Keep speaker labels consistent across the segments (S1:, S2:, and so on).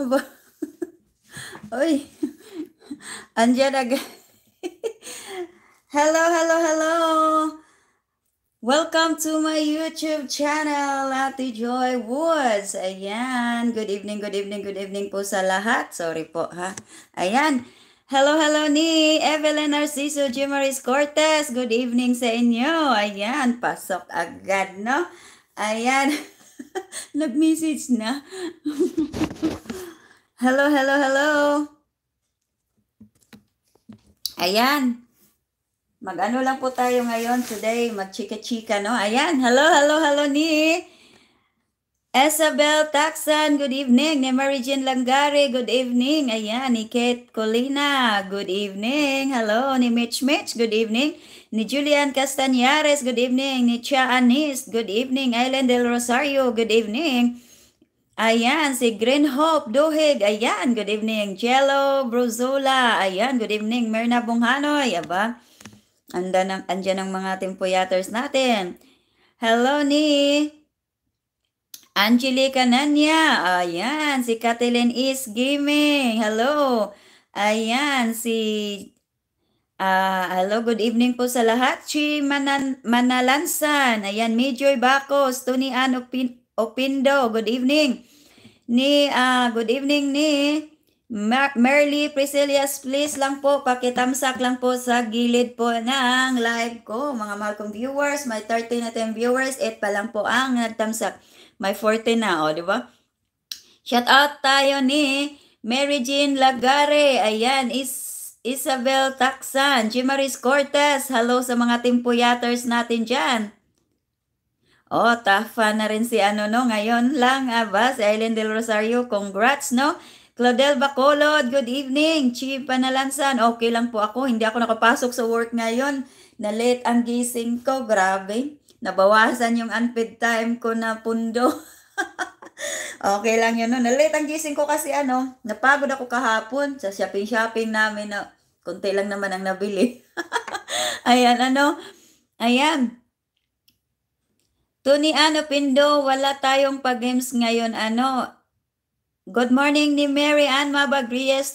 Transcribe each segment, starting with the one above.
S1: Aba. Uy. Andiyan agad. hello, hello, hello. Welcome to my YouTube channel, Ate Joy Woods. Ayan. Good evening, good evening, good evening po sa lahat. Sorry po, ha? Ayan. Hello, hello ni Evelyn Narciso Jimaris Cortez. Good evening sa inyo. Ayan, pasok agad, no? Ayan. Nag-message na. hello, hello, hello. Ayan. Mag-ano lang po tayo ngayon today. Mag-chika-chika, no? Ayan. Hello, hello, hello ni Isabel Taxan, good evening. Ni Marijen Langare, good evening. Ayan, ni Kate Colina, good evening. Hello, ni Mitch Mitch, good evening. Ni Julian Castañares, good evening. Ni Cha Anis, good evening. Island del Rosario, good evening. Ayan, si Green Hope Duhig, ayan, good evening. Jello Bruzula, ayan, good evening. Merna Bunghanoy, aba. Andan ang, andyan ang mga tempoyaters natin. Hello ni Angelica Nanya. Ayan. Si Kathleen is gaming. Hello. Ayan. Si... Uh, hello, good evening po sa lahat. Chi Manan Manalansan. Ayan, Major Bacos. Tony Ann Opin Opindo. Good evening. Ni, uh, good evening ni Mer Merly Priscillias. Please lang po, pakitamsak lang po sa gilid po ng live ko. Mga mahal kong viewers, may 30 na 10 viewers. 8 pa lang po ang nagtamsak. May 40 na, o, oh, di ba? Shout out tayo ni Mary Jean Lagare. Ayan, is Isabel Taksan, Jimaris Cortez, hello sa mga timpuyaters natin dyan. Oh, tafa na rin si ano no, ngayon lang aba, ah, si Aileen Del Rosario, congrats no. Claudel Bacolod, good evening. Chief Panalansan, okay lang po ako, hindi ako nakapasok sa work ngayon. Na late ang gising ko, grabe. Nabawasan yung unpaid time ko na pundo. okay lang yun. No? Nalate ang gising ko kasi ano, napagod ako kahapon sa shopping-shopping namin na konti lang naman ang nabili. ayan, ano? Ayan. Tony, ano, Pindo, wala tayong pag-games ngayon, ano? Good morning ni Mary Ann Mabagries,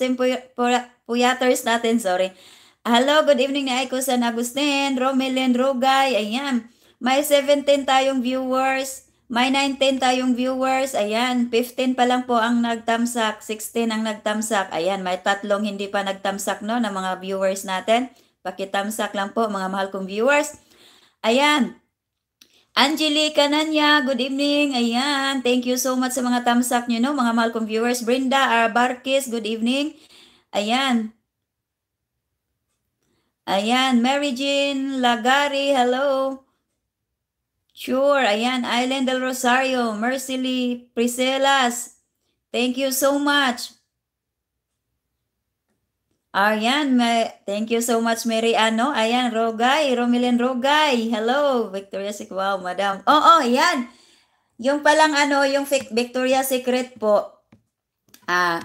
S1: puyaters natin, sorry. Hello, good evening ni Aiko San Agustin, Romelin Rugay, ayan. May 17 tayong viewers. May 19 tayong viewers. Ayan, 15 pa lang po ang nagtamsak. 16 ang nagtamsak. Ayan, may tatlong hindi pa nagtamsak no ng mga viewers natin. Pakitamsak lang po mga mahal kong viewers. Ayan. Angelica Nanya, good evening. Ayan, thank you so much sa mga tamsak nyo, no? Mga mahal kong viewers. Brenda Arbarkis, good evening. Ayan. Ayan, Mary Jean Lagari, hello. Sure, ayan, Island del Rosario, Mercy Lee, Priselas, thank you so much. Ayan, may, thank you so much, Mary Ano. Ayan, Rogay, Romilin Rogay. Hello, Victoria Secret. Wow, madam. Oo, oh, oh, ayan. Yung palang ano, yung Victoria Secret po. Ah,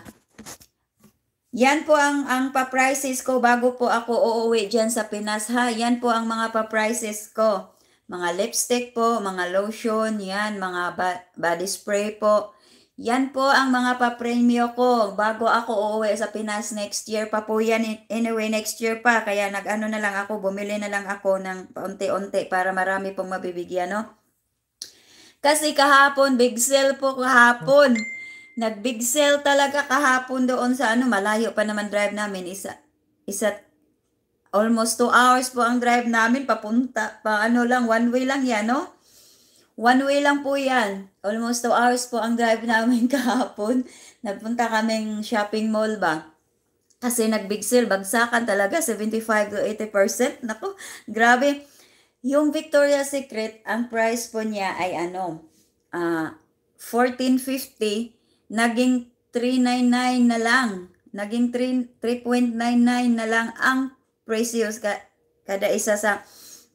S1: yan po ang, ang pa-prices ko bago po ako uuwi dyan sa Pinas ha. Yan po ang mga pa-prices ko mga lipstick po, mga lotion, yan, mga body spray po. Yan po ang mga papremyo ko bago ako uuwi sa Pinas next year pa po yan. Anyway, next year pa. Kaya nag-ano na lang ako, bumili na lang ako ng paunti-unti para marami pong mabibigyan, no? Kasi kahapon, big sale po kahapon. Nag-big sale talaga kahapon doon sa ano, malayo pa naman drive namin. Isa, isa Almost two hours po ang drive namin, papunta, pa ano lang, one way lang yan, no? One way lang po yan. Almost two hours po ang drive namin kahapon. Nagpunta kaming shopping mall ba? Kasi nag-big sale, bagsakan talaga, 75 to 80%. Naku, grabe. Yung Victoria's Secret, ang price po niya ay ano, uh, ah, 14.50, naging 399 na lang. Naging 3.99 na lang ang precious ka, kada isa sa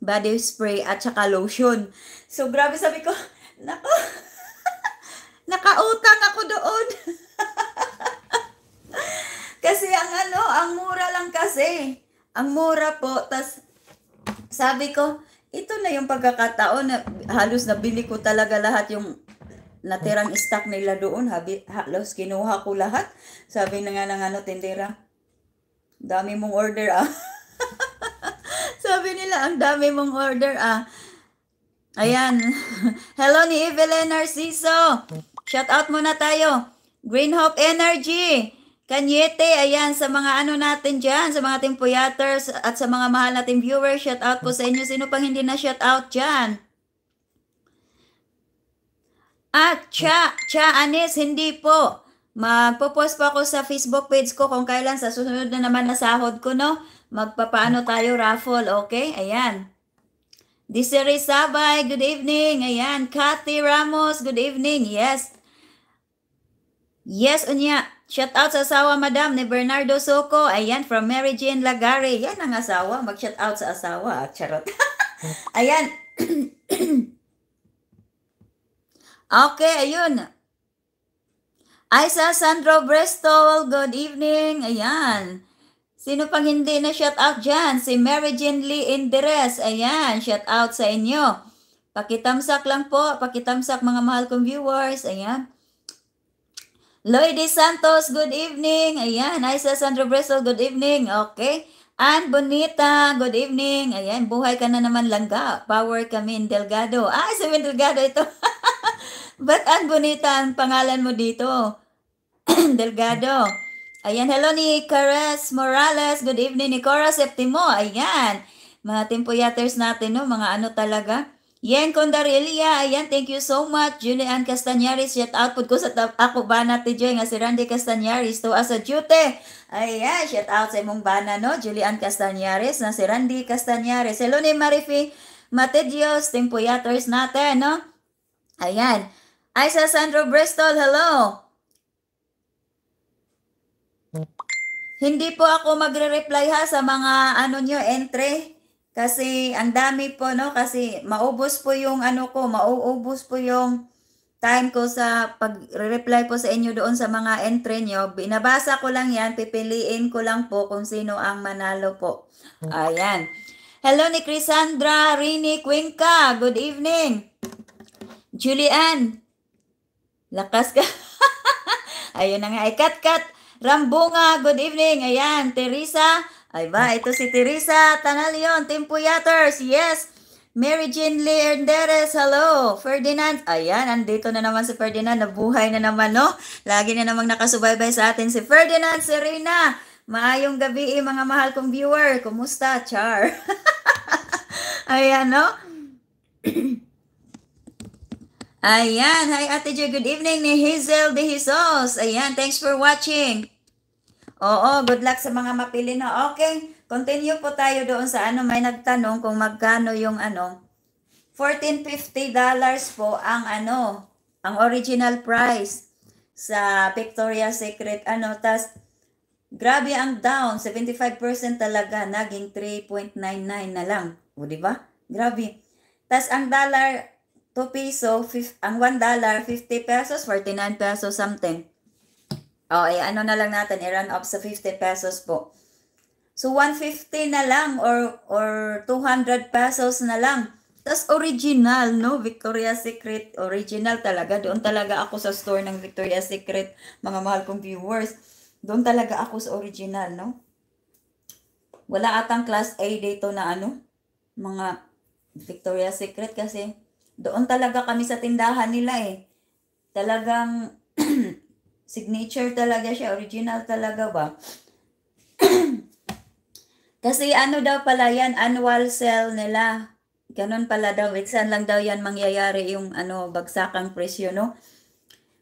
S1: body spray at saka lotion. So, grabe sabi ko, nako, nakautang ako doon. kasi ang ano, ang mura lang kasi. Ang mura po. tas sabi ko, ito na yung pagkakataon na halos nabili ko talaga lahat yung natirang stock nila doon. Habi, halos kinuha ko lahat. Sabi na nga ng ano, tindera, dami mong order ah. Sabi nila, ang dami mong order ah. Ayan. Hello ni Evelyn Narciso. Shout out muna tayo. Green Hope Energy. Kanyete, ayan, sa mga ano natin dyan, sa mga ating puyaters at sa mga mahal nating viewers, shout out po sa inyo. Sino pang hindi na shout out dyan? At Cha, Cha Anis, hindi po. Magpo-post po ako sa Facebook page ko kung kailan sa susunod na naman na sahod ko, no? Magpapaano tayo raffle, okay? Ayan. Desiree Sabay, good evening. Ayan. Cathy Ramos, good evening. Yes. Yes, unya. Shout out sa asawa, madam, ni Bernardo Soko. Ayan, from Mary Jane Lagare. Yan ang asawa. Mag-shout out sa asawa. Ah, charot. Ayan. okay, ayun. Isa Sandro Bristol, good evening. Ayan. Sino pang hindi na shout out dyan? Si Mary Jean Lee Indires. Ayan, shout out sa inyo. Pakitamsak lang po. Pakitamsak mga mahal kong viewers. Ayan. Lloydie Santos, good evening. Ayan, Isa Sandra Bristol, good evening. Okay. Ann Bonita, good evening. Ayan, buhay ka na naman langga. Power kami in Delgado. Ah, si Win Delgado ito. But Ann Bonita ang pangalan mo dito? Delgado. Ayan, hello ni Cares Morales. Good evening ni Cora Septimo. Ayan, mga tempoyaters natin, no? mga ano talaga. Yen Condarilia, ayan, thank you so much. Julian Castanyaris, shout out po ko sa ako ba natin Joy nga si Randy Castanyaris to as a duty. Ayan, shout out sa imong bana no, Julian Castanyaris na si Randy Castanyaris. Hello ni Marifi Matedios, tempoyaters natin no. Ayan. Isa Sandro Bristol, hello. Hindi po ako magre-reply ha sa mga ano nyo, entry. Kasi ang dami po, no? Kasi maubos po yung ano ko, mauubos po yung time ko sa pag-reply po sa inyo doon sa mga entry nyo. Binabasa ko lang yan, pipiliin ko lang po kung sino ang manalo po. Ayan. Hello ni Crisandra, Rini, Quinca. Good evening. Julian, lakas ka. Ayun na nga, ay cut, cut. Rambunga, good evening. Ayan, Teresa. Ay ba, ito si Teresa Tanalion, Team Puyaters. Yes. Mary Jean Leanderes, hello. Ferdinand, ayan, andito na naman si Ferdinand. Nabuhay na naman, no? Lagi na namang nakasubaybay sa atin si Ferdinand Serena. Maayong gabi, eh, mga mahal kong viewer. Kumusta, Char? ayan, no? Ayan. Hi, Ate Jo. Good evening ni Hazel De Jesus. Ayan. Thanks for watching. Oo, good luck sa mga mapili na. Okay. Continue po tayo doon sa ano. May nagtanong kung magkano yung ano. $14.50 po ang ano, ang original price sa Victoria's Secret. Ano, tas grabe ang down. 75% talaga. Naging 3.99 na lang. O, diba? Grabe. Tas ang dollar, 2 peso, 5, ang 1 dollar, 50 pesos, 49 pesos something. O, oh, eh, ano na lang natin, i-run up sa 50 pesos po. So, 150 na lang or, or 200 pesos na lang. Tapos original, no? Victoria's Secret, original talaga. Doon talaga ako sa store ng Victoria's Secret, mga mahal kong viewers. Doon talaga ako sa original, no? Wala atang class A dito na ano, mga Victoria's Secret kasi doon talaga kami sa tindahan nila eh. Talagang signature talaga siya, original talaga ba? Kasi ano daw pala yan, annual sale nila. Ganun pala daw, minsan lang daw yan mangyayari yung ano, bagsakang presyo, no?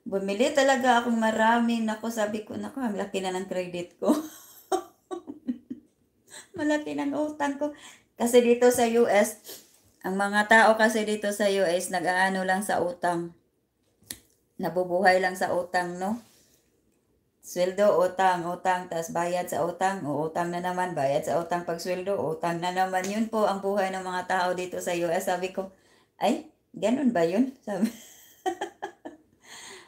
S1: Bumili talaga akong marami. Naku, sabi ko, naku, malaki na ng credit ko. malaki ng utang ko. Kasi dito sa US, ang mga tao kasi dito sa US, nag-aano lang sa utang. Nabubuhay lang sa utang, no? Sweldo, utang, utang, tas bayad sa utang, o utang na naman, bayad sa utang pag sweldo, utang na naman. Yun po ang buhay ng mga tao dito sa US. Sabi ko, ay, ganun ba yun? Sabi,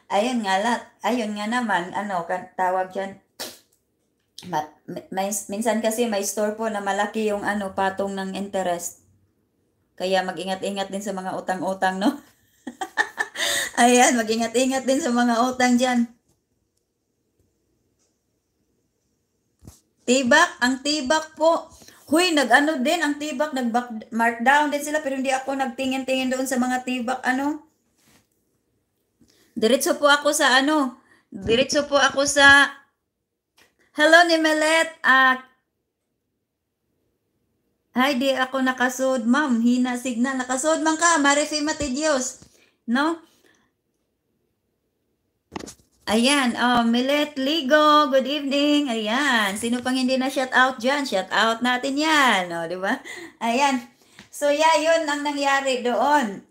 S1: ayun nga lahat, ayun nga naman, ano, tawag yan, Ma, minsan kasi may store po na malaki yung ano patong ng interest. Kaya mag-ingat-ingat din sa mga utang-utang, no? Ayan, mag-ingat-ingat din sa mga utang dyan. Tibak, ang tibak po. Huy, nag-ano din, ang tibak, nag-markdown din sila, pero hindi ako nagtingin-tingin doon sa mga tibak, ano. Diretso po ako sa, ano, diretso po ako sa, hello ni Melet, ah, uh, Hay di ako nakasod, ma'am. Hina signal. Nakasod man ka. Marifi mati Diyos. No? Ayan, oh, Milet Ligo, good evening. Ayan, sino pang hindi na shout out dyan? Shout out natin yan, no, oh, di ba? Ayan, so yeah, yun ang nangyari doon.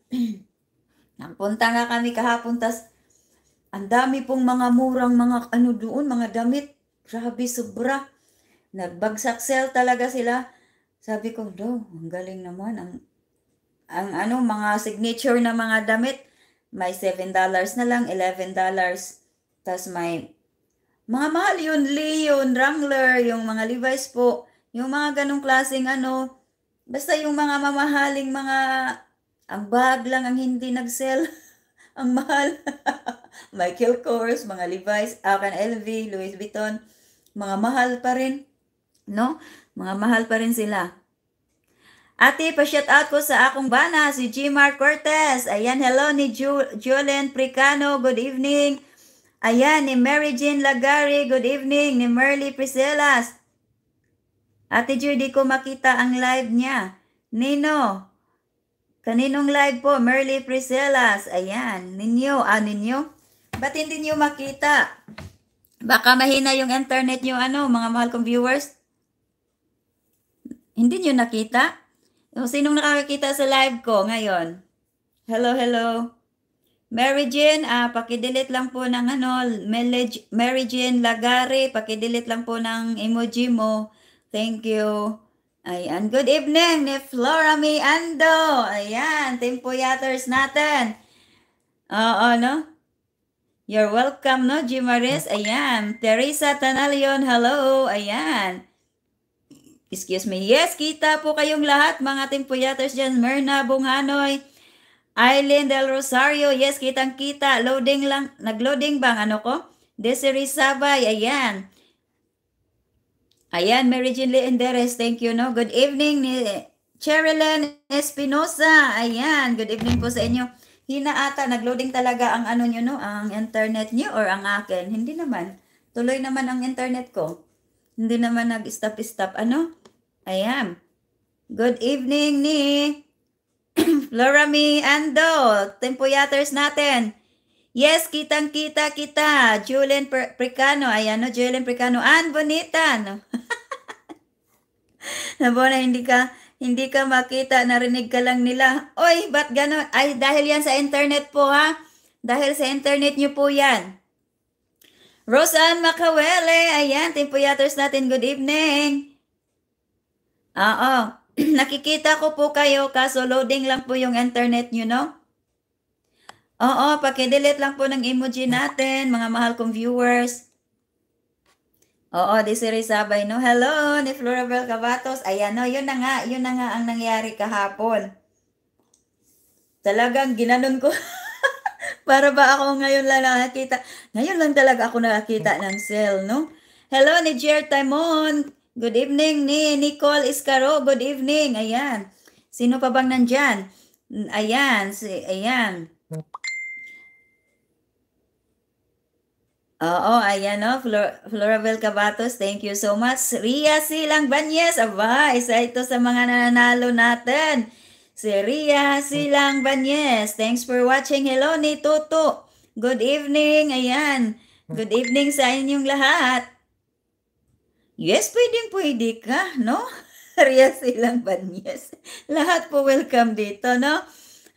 S1: Napunta nga kami kahapon, tas ang dami pong mga murang mga ano doon, mga damit. Grabe, sobra. Nagbagsak sale talaga sila. Sabi ko, do, ang galing naman. Ang, ang ano, mga signature na mga damit, may $7 na lang, $11. Tapos may mga mahal yun, Leon, Wrangler, yung mga Levi's po, yung mga ganong klaseng ano, basta yung mga mamahaling mga, ang bag lang ang hindi nag-sell, ang mahal. Michael Kors, mga Levi's, Akan LV, Louis Vuitton, mga mahal pa rin, no? Mga mahal pa rin sila. Ate, pa-shout out ko sa akong bana, si G. Mark Cortez. Ayan, hello ni Ju- Julen Pricano, good evening. Ayan, ni Mary Jean Lagari, good evening. Ni Merly Priscilas. Ate Judy, ko makita ang live niya. Nino, kaninong live po? Merly Priscilas. Ayan, ninyo, ah, ninyo. Ba't hindi niyo makita? Baka mahina yung internet niyo, ano, mga mahal kong viewers. Hindi nyo nakita? O sinong nakakakita sa live ko ngayon? Hello, hello. Mary Jane, ah, pakidelete lang po ng ano, Mary Jane Lagare, pakidelete lang po ng emoji mo. Thank you. Ayan, good evening ni Flora May Ando. Ayan, Team Puyaters natin. Oo, no? You're welcome, no, Jimaris? Ayan, Teresa Tanalion, hello. Ayan. Excuse me. Yes, kita po kayong lahat mga ating puyatos dyan. Myrna Bunganoy, Eileen Del Rosario. Yes, kitang kita. Loading lang. Nag-loading bang ano ko? Desiree Sabay. Ayan. Ayan, Mary Jean Leenderes. Thank you, no? Good evening, ni Cherilyn Espinosa. Ayan. Good evening po sa inyo. Hina ata, nag-loading talaga ang ano nyo, no? Ang internet nyo or ang akin. Hindi naman. Tuloy naman ang internet ko. Hindi naman nag-stop-stop. Ano? Ayan. Good evening ni Florami Ando. Tempuyaters natin. Yes, kitang-kita kita. Julian Pricano. Ayan no, Julian Pricano. Ann Bonita. No? Nabona, hindi ka hindi ka makita, narinig ka lang nila. Oy, ba't ganon? Ay, dahil yan sa internet po ha. Dahil sa internet nyo po yan. Rosanne Macawele, ayan, Timpo Yatters natin, good evening. Oo. Nakikita ko po kayo kaso loading lang po yung internet nyo, no? Oo, pakidelete lang po ng emoji natin, mga mahal kong viewers. Oo, di si Rizabay, no? Hello, ni Florabel Cavatos. Ayan, no, yun na nga, yun na nga ang nangyari kahapon. Talagang ginanon ko. Para ba ako ngayon lang nakakita? Ngayon lang talaga ako nakakita ng cell, no? Hello ni Jer Timon. Good evening ni Nicole Iscaro. Good evening. Ayan. Sino pa bang nandyan? Ayan. Si, ayan. Oo, ayan o. Oh. Flora, Flor Florabel Cabatos, thank you so much. Ria Silang Banyes. Aba, isa ito sa mga nananalo natin. Si Ria Silang Banyes. Thanks for watching. Hello ni Toto. Good evening. Ayan. Good evening sa inyong lahat. Yes, pwedeng pwede ka, no? Rias Ilang Banyes. Lahat po welcome dito, no?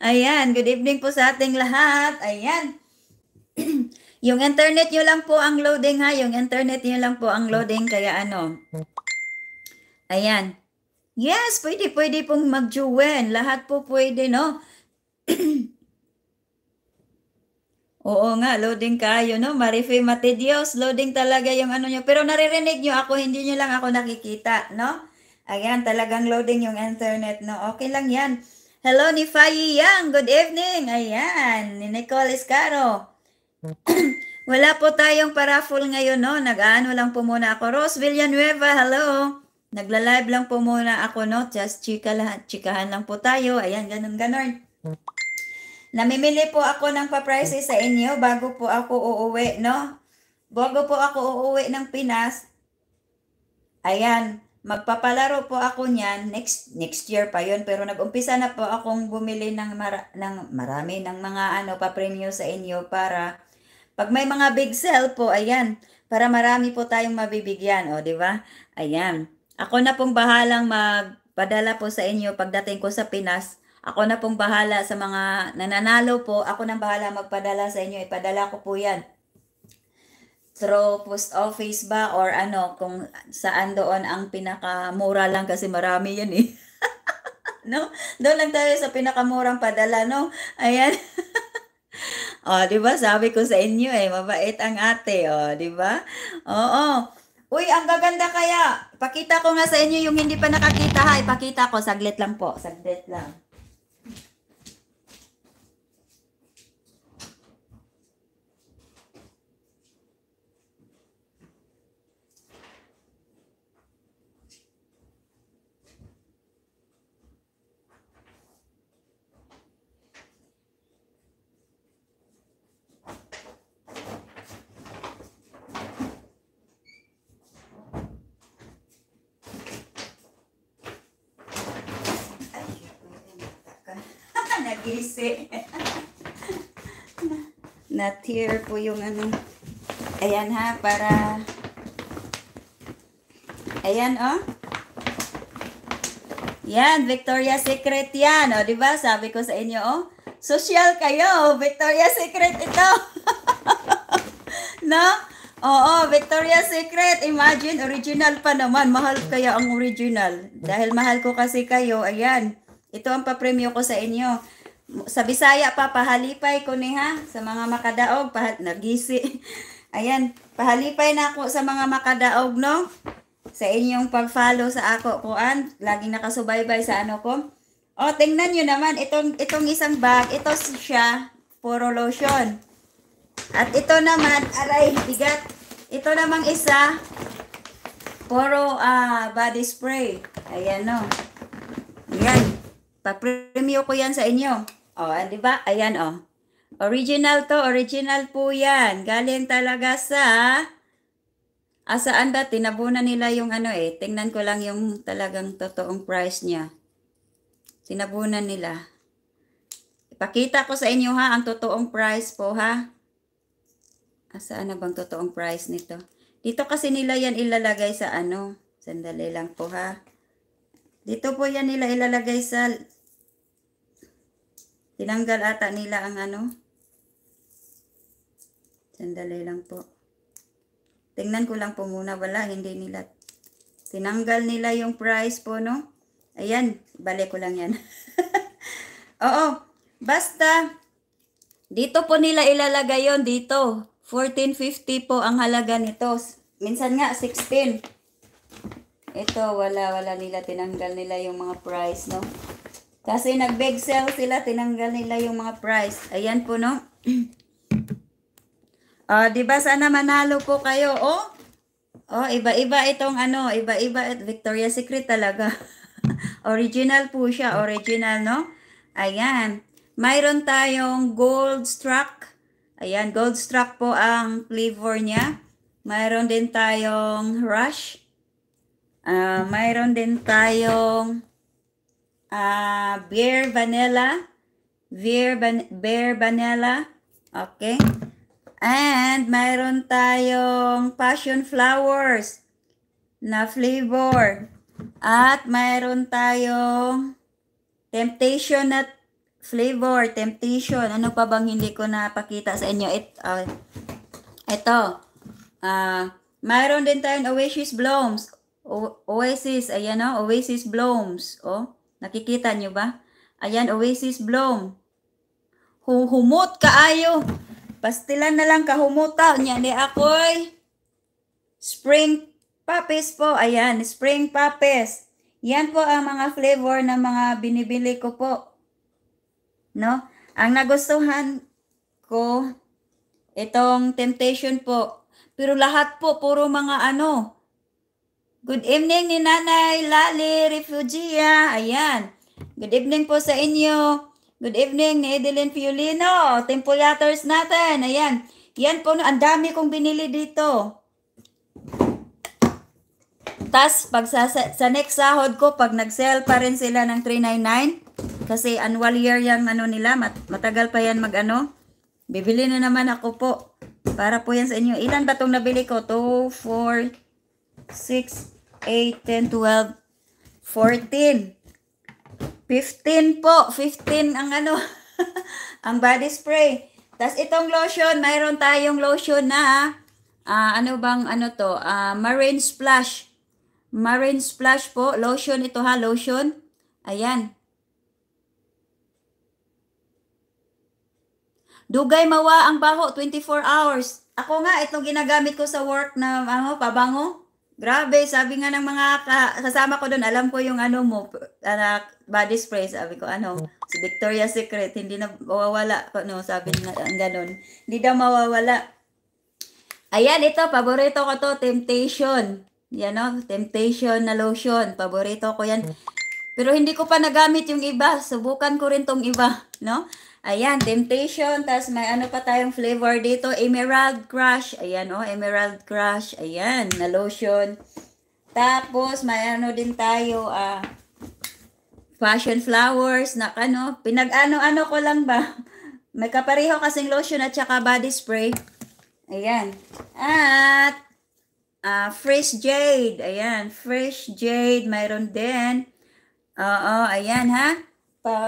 S1: Ayan, good evening po sa ating lahat. Ayan. yung internet nyo lang po ang loading ha. Yung internet nyo lang po ang loading. Kaya ano. Ayan. Yes, pwede, pwede pong mag -jowen. Lahat po pwede, no? Oo nga, loading kayo, no? Marife Matidios, loading talaga yung ano nyo. Pero naririnig nyo ako, hindi nyo lang ako nakikita, no? Ayan, talagang loading yung internet, no? Okay lang yan. Hello ni Faye Yang, good evening. Ayan, ni Nicole Escaro. Wala po tayong paraful ngayon, no? Nag-ano lang po muna ako. Rose Villanueva, hello. Nagla-live lang po muna ako, no? Just chika lahat, chikahan lang po tayo. Ayan, ganun-ganun. Namimili po ako ng paprice sa inyo bago po ako uuwi, no? Bago po ako uuwi ng Pinas, ayan, magpapalaro po ako niyan next next year pa yon pero nag-umpisa na po akong bumili ng, mara, ng marami ng mga ano pa premium sa inyo para pag may mga big sale po, ayan, para marami po tayong mabibigyan, o, di ba? Ayan. Ako na pong bahalang magpadala po sa inyo pagdating ko sa Pinas ako na pong bahala sa mga nananalo po. Ako na bahala magpadala sa inyo. Ipadala ko po yan through post office ba or ano kung saan doon ang pinakamura lang kasi marami yan eh. no? Doon lang tayo sa pinakamurang padala, no? Ayan. o, oh, di ba? Sabi ko sa inyo eh, mabait ang ate, o, oh, di ba? Oo. Uy, ang gaganda kaya. Pakita ko nga sa inyo yung hindi pa nakakita ha. Ipakita ko. Saglit lang po. Saglit lang. nagisi. Na-tear po yung ano. Ayan ha, para... Ayan oh. Yan, Victoria Secret yan. O, oh, diba? Sabi ko sa inyo, oh. Social kayo. Victoria Secret ito. no? Oo, Victoria Secret. Imagine, original pa naman. Mahal kaya ang original. Dahil mahal ko kasi kayo. Ayan. Ito ang papremyo ko sa inyo. Sa Bisaya pa, pahalipay ko ni ha. Sa mga makadaog, pahal, nagisi. Ayan, pahalipay na ako sa mga makadaog, no? Sa inyong pag-follow sa ako, kuan. Laging nakasubaybay sa ano ko. O, tingnan niyo naman, itong, itong isang bag, ito siya, puro lotion. At ito naman, aray, bigat. Ito namang isa, puro uh, body spray. Ayan, no. pa Papremyo ko yan sa inyo. Oh, di ba? Ayan, oh. Original to, original po yan. Galing talaga sa... Asaan ah, saan ba? Tinabunan nila yung ano eh. Tingnan ko lang yung talagang totoong price niya. Tinabunan nila. Ipakita ko sa inyo ha, ang totoong price po ha. Asaan ah, na bang totoong price nito? Dito kasi nila yan ilalagay sa ano. Sandali lang po ha. Dito po yan nila ilalagay sa Tinanggal ata nila ang ano. Sandali lang po. Tingnan ko lang po muna. Wala, hindi nila. Tinanggal nila yung price po, no? Ayan, balik ko lang yan. Oo, basta. Dito po nila ilalagay yon dito. 14.50 po ang halaga nito. Minsan nga, 16. Ito, wala, wala nila. Tinanggal nila yung mga price, no? Kasi nag-big sale sila, tinanggal nila yung mga price. Ayan po, no? Uh, di ba sana manalo po kayo, oh? Oh, iba-iba itong ano, iba-iba at Victoria's Secret talaga. original po siya, original, no? Ayan. Mayroon tayong gold struck. Ayan, gold struck po ang flavor niya. Mayroon din tayong rush. Uh, mayroon din tayong uh, beer vanilla, beer, van beer vanilla, okay? And mayroon tayong passion flowers na flavor. At mayroon tayong temptation na flavor, temptation. Ano pa bang hindi ko napakita sa inyo? It, uh, ah, ito. Uh, ah, mayroon din tayong Oasis Blooms. O Oasis, ayan o, oh, Oasis Blooms. O. Oh. Nakikita nyo ba? Ayan, Oasis Bloom. Humot kaayo. Pastilan na lang kahumuta. Niya ni ako'y spring papis po. Ayan, spring papis. Yan po ang mga flavor na mga binibili ko po. No? Ang nagustuhan ko, itong temptation po. Pero lahat po, puro mga ano, Good evening ni Nanay Lali Refugia. Ayan. Good evening po sa inyo. Good evening ni Edeline Fiolino. Tempoyators natin. Ayan. Yan po. Ang dami kong binili dito. Tapos, pag sa, sa next sahod ko, pag nag-sell pa rin sila ng 399, kasi annual year yung ano nila, mat, matagal pa yan mag-ano. Bibili na naman ako po. Para po yan sa inyo. Ilan ba itong nabili ko? 2, 4, 6, 8, 10, 12, 14. 15 po. 15 ang ano, ang body spray. Tapos itong lotion, mayroon tayong lotion na uh, ano bang ano to? Uh, marine splash. Marine splash po. Lotion ito ha, lotion. Ayan. Dugay mawa ang baho, 24 hours. Ako nga, itong ginagamit ko sa work na ano, pabango. Grabe, sabi nga ng mga ka- kasama ko doon, alam ko yung ano mo, uh, body spray, sabi ko, ano, mm. si Victoria's Secret, hindi na mawawala, ano, sabi na, ang ganun. Hindi na mawawala. Ayan, ito, paborito ko to, Temptation. Yan o, Temptation na lotion, paborito ko yan. Mm. Pero hindi ko pa nagamit yung iba, subukan ko rin tong iba, no? Ayan, Temptation. Tapos may ano pa tayong flavor dito. Emerald Crush. Ayan, oh. Emerald Crush. Ayan, na lotion. Tapos, may ano din tayo, ah, Passion Flowers. Na ano, pinag-ano-ano ko lang ba? May kapareho kasing lotion at saka body spray. Ayan. At, ah, Fresh Jade. Ayan, Fresh Jade. Mayroon din. Oo, ayan ha.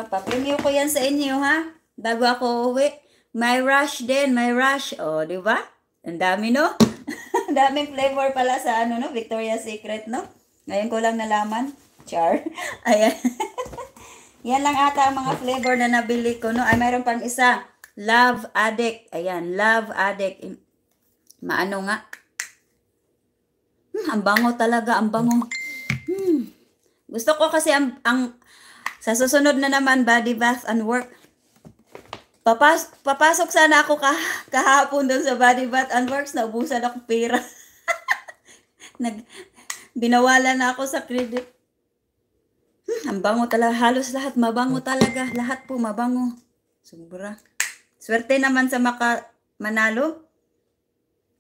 S1: Pa-premium ko yan sa inyo ha. Bago ako uwi. May rush din, may rush. O, oh, di ba? Ang dami, no? Ang daming flavor pala sa ano, no? Victoria's Secret, no? Ngayon ko lang nalaman. Char. Ayan. Yan lang ata ang mga flavor na nabili ko, no? Ay, mayroon pang isa. Love Addict. Ayan, Love Addict. Maano nga? Hmm, ang bango talaga, ang bango. Hmm. Gusto ko kasi ang, ang sa susunod na naman, body bath and work Papas papasok sana ako ka kahapon doon sa Body Bath and Works. Naubusan ako pera. Nag binawalan na ako sa credit. Hmm, ang bango talaga. Halos lahat. Mabango talaga. Lahat po mabango. Sobra. Swerte naman sa maka manalo.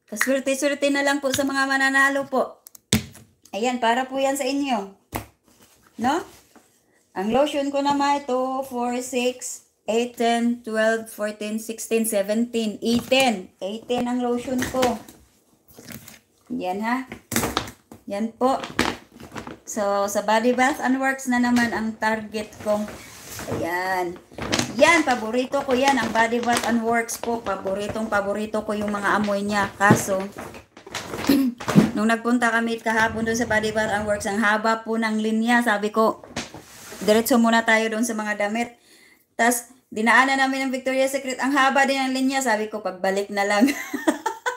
S1: Kaswerte-swerte na lang po sa mga mananalo po. Ayan, para po yan sa inyo. No? Ang lotion ko naman ito, 4, 6, 8, 10, 12, 14, 16, 17, 18. 18 ang lotion ko. Yan ha. Yan po. So, sa body bath and works na naman ang target kong. Ayan. Yan, paborito ko yan. Ang body bath and works po. Paboritong paborito ko yung mga amoy niya. Kaso, nung nagpunta kami kahapon doon sa body bath and works, ang haba po ng linya. Sabi ko, diretso muna tayo doon sa mga damit tapos, dinaanan namin ng Victoria's Secret. Ang haba din ang linya. Sabi ko, pagbalik na lang.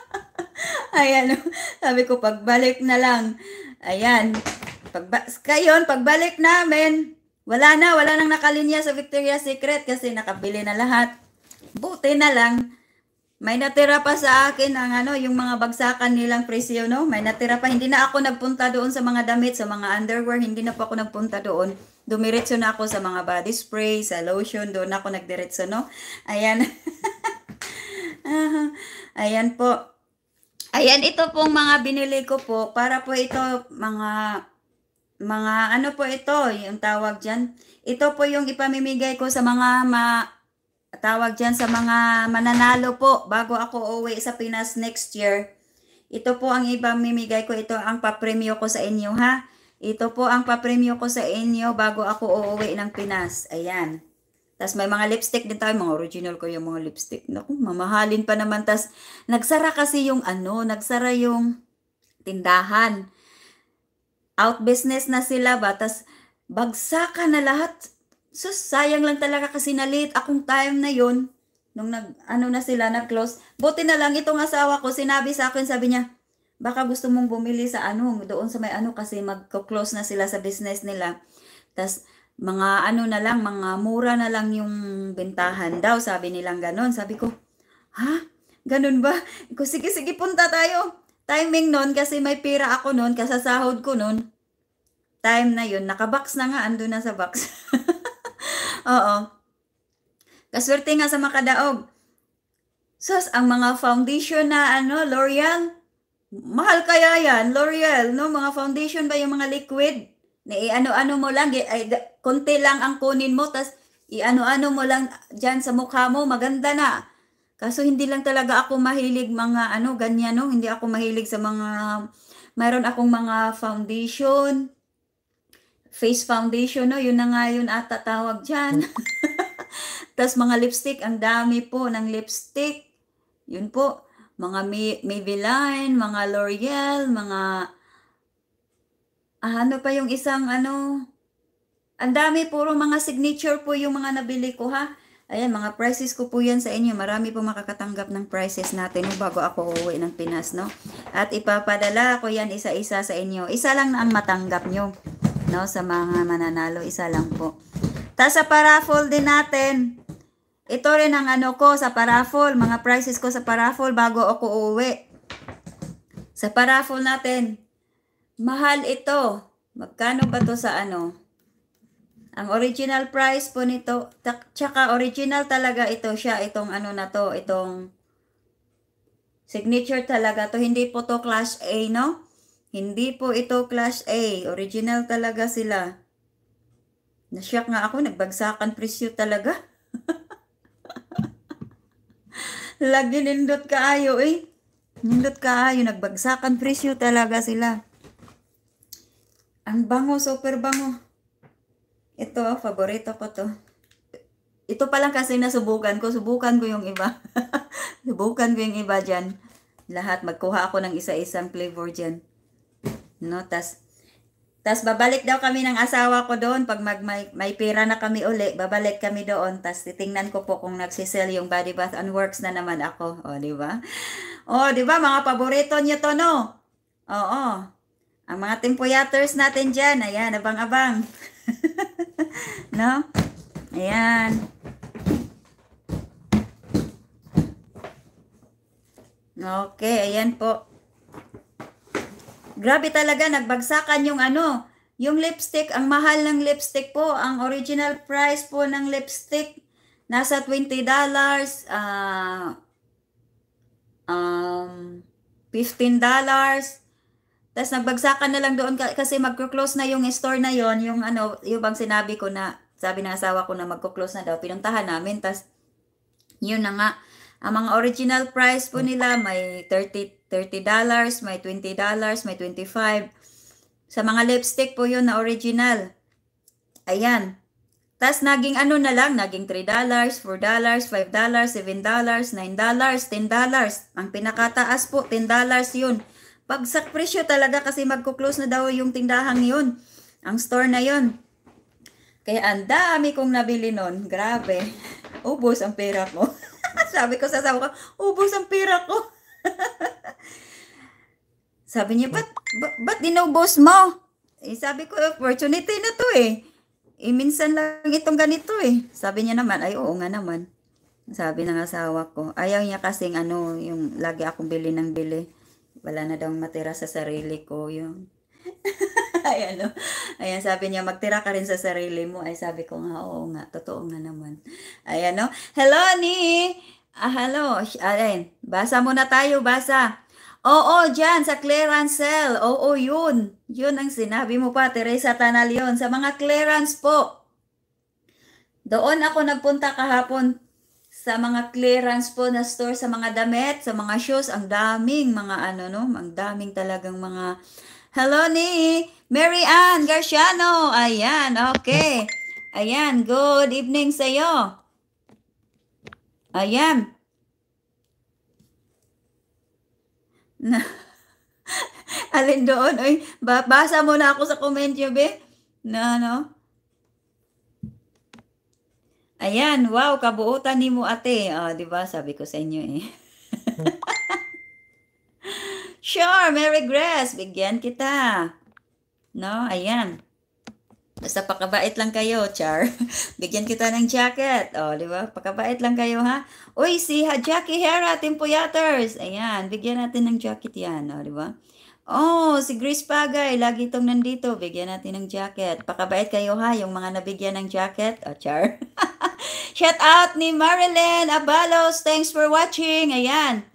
S1: Ayan. Sabi ko, pagbalik na lang. Ayan. Pagba- Kayon, pagbalik namin, wala na, wala nang nakalinya sa Victoria's Secret kasi nakabili na lahat. Buti na lang, may natira pa sa akin ang ano, yung mga bagsakan nilang presyo, no? May natira pa. Hindi na ako nagpunta doon sa mga damit, sa mga underwear. Hindi na po ako nagpunta doon. Dumiretso na ako sa mga body spray, sa lotion, doon ako nagdiretso, no? Ayan. Ayan po. Ayan, ito pong mga binili ko po. Para po ito, mga, mga ano po ito, yung tawag dyan. Ito po yung ipamimigay ko sa mga ma, tawag dyan sa mga mananalo po bago ako uwi sa Pinas next year. Ito po ang ibang mimigay ko. Ito ang papremyo ko sa inyo ha. Ito po ang papremyo ko sa inyo bago ako uuwi ng Pinas. Ayan. Tapos may mga lipstick din tayo. Mga original ko yung mga lipstick. Naku, mamahalin pa naman. Tapos nagsara kasi yung ano, nagsara yung tindahan. Out business na sila ba? Tapos bagsaka na lahat. So, sayang lang talaga kasi nalit. akong time na yon nung nag, ano na sila, nag-close. Buti na lang itong asawa ko, sinabi sa akin, sabi niya, Baka gusto mong bumili sa ano, doon sa may ano kasi magko-close na sila sa business nila. Tapos mga ano na lang, mga mura na lang yung bentahan daw. Sabi nilang ganun. Sabi ko, ha? Ganun ba? Ko, sige, sige, punta tayo. Timing nun kasi may pira ako nun, kasasahod ko nun. Time na yun. Nakabox na nga, ando na sa box. Oo. Kaswerte nga sa makadaog. Sus, ang mga foundation na ano, L'Oreal, Mahal kaya yan, L'Oreal, no? Mga foundation ba yung mga liquid? Na i-ano-ano mo lang, ay, konti lang ang kunin mo, tas i-ano-ano mo lang dyan sa mukha mo, maganda na. Kaso hindi lang talaga ako mahilig mga ano, ganyan, no? Hindi ako mahilig sa mga, mayroon akong mga foundation, face foundation, no? Yun na nga yun ata tawag dyan. Hmm. tas mga lipstick, ang dami po ng lipstick. Yun po, mga Maybelline, mga L'Oreal, mga ah, ano pa yung isang ano ang dami puro mga signature po yung mga nabili ko ha. Ayan, mga prices ko po yan sa inyo. Marami po makakatanggap ng prices natin bago ako uuwi ng Pinas, no? At ipapadala ko yan isa-isa sa inyo. Isa lang na ang matanggap nyo, no? Sa mga mananalo, isa lang po. Tapos sa paraffle din natin, ito rin ang ano ko sa paraffol, mga prices ko sa paraffol bago ako uuwi. Sa paraffol natin, mahal ito. Magkano ba to sa ano? Ang original price po nito, tsaka original talaga ito siya, itong ano na to, itong signature talaga to. Hindi po to class A, no? Hindi po ito class A. Original talaga sila. Nasyak nga ako, nagbagsakan presyo talaga. Lagi nindot kaayo eh. Nindot kaayo. Nagbagsakan presyo talaga sila. Ang bango, super bango. Ito, favorito oh, ko to. Ito pa lang kasi nasubukan ko. Subukan ko yung iba. Subukan ko yung iba dyan. Lahat. Magkuha ako ng isa-isang flavor dyan. No, tas tapos babalik daw kami ng asawa ko doon. Pag mag, may, may pera na kami uli, babalik kami doon. Tapos titingnan ko po kung nagsisell yung body bath and works na naman ako. O, di ba? O, di ba? Mga paborito nyo to, no? Oo. Ang mga tempuyaters natin dyan. Ayan, abang-abang. no? Ayan. Okay, ayan po. Grabe talaga, nagbagsakan yung ano, yung lipstick, ang mahal ng lipstick po, ang original price po ng lipstick, nasa $20, uh, ah, um, $15. Tapos nagbagsakan na lang doon kasi magko-close na yung store na yon yung ano, yung bang sinabi ko na, sabi ng asawa ko na magko-close na daw, pinuntahan namin, tapos yun na nga, ang mga original price po nila may 30 $30, dollars, may $20, dollars, may 25. Sa mga lipstick po 'yon na original. Ayan. Tas naging ano na lang, naging $3, dollars, $4, dollars, $5, dollars, $7, dollars, $9, dollars, $10. dollars. Ang pinakataas po, $10 dollars yun. Pagsak presyo talaga kasi magko-close na daw yung tindahan yun. Ang store na yun. Kaya ang dami kong nabili noon, Grabe. Ubos ang pera ko. Sabi ko sa asawa ko, ubos ang pera ko. sabi niya, ba't, ba, ba't dinubos mo? Eh, sabi ko, opportunity na to eh. Eh, minsan lang itong ganito eh. Sabi niya naman, ay oo nga naman. Sabi ng asawa ko, ayaw niya kasing ano, yung lagi akong bili ng bili. Wala na daw matira sa sarili ko, yung Ayan, no? Ayan, sabi niya, magtira ka rin sa sarili mo. Ay, sabi ko nga, oo nga, totoo nga naman. Ayan, no? Hello, ni! Ah, hello. Ayan, basa muna tayo, basa. Oo, dyan, sa clearance sale. Oo, yun. Yun ang sinabi mo pa, Teresa Tanal yun. Sa mga clearance po. Doon ako nagpunta kahapon sa mga clearance po na store, sa mga damit, sa mga shoes. Ang daming mga ano, no? Ang daming talagang mga Hello ni Mary Ann Garciano. Ayan, okay. Ayan, good evening sa iyo. Ayan. Na, alin doon? Ay, basa mo na ako sa comment niyo, be. Na ano? Ayan, wow, kabuutan ni mo ate. Oh, di ba? Sabi ko sa inyo eh. Sure, Mary Grace, bigyan kita. No, ayan. Basta pakabait lang kayo, Char. bigyan kita ng jacket. O, oh, di ba? Pakabait lang kayo, ha? Uy, si Jackie Hera, Timpuyaters. Ayan, bigyan natin ng jacket yan. O, oh, di ba? Oh, si Grace Pagay, lagi itong nandito. Bigyan natin ng jacket. Pakabait kayo ha, yung mga nabigyan ng jacket. O, oh, char. Shout out ni Marilyn Abalos. Thanks for watching. Ayan.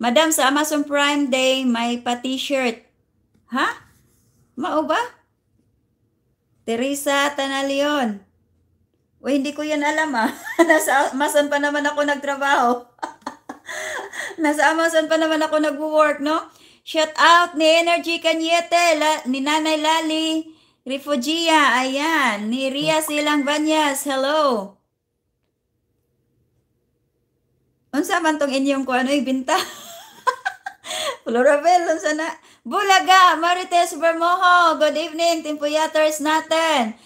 S1: Madam, sa Amazon Prime Day, may pa-t-shirt. Ha? Mao ba? Teresa Tanalion. Uy, hindi ko yan alam ah. Nasa Amazon pa naman ako nagtrabaho. Nasa Amazon pa naman ako nag-work, no? Shout out ni Energy Canyete, la, ni Nanay Lali, Refugia, ayan. Ni Ria Silang Banyas, hello. Unsa man tong inyong kuano'y binta? Florabel, sana. Bulaga, Marites Bermoho. Good evening, Timpuyators natin.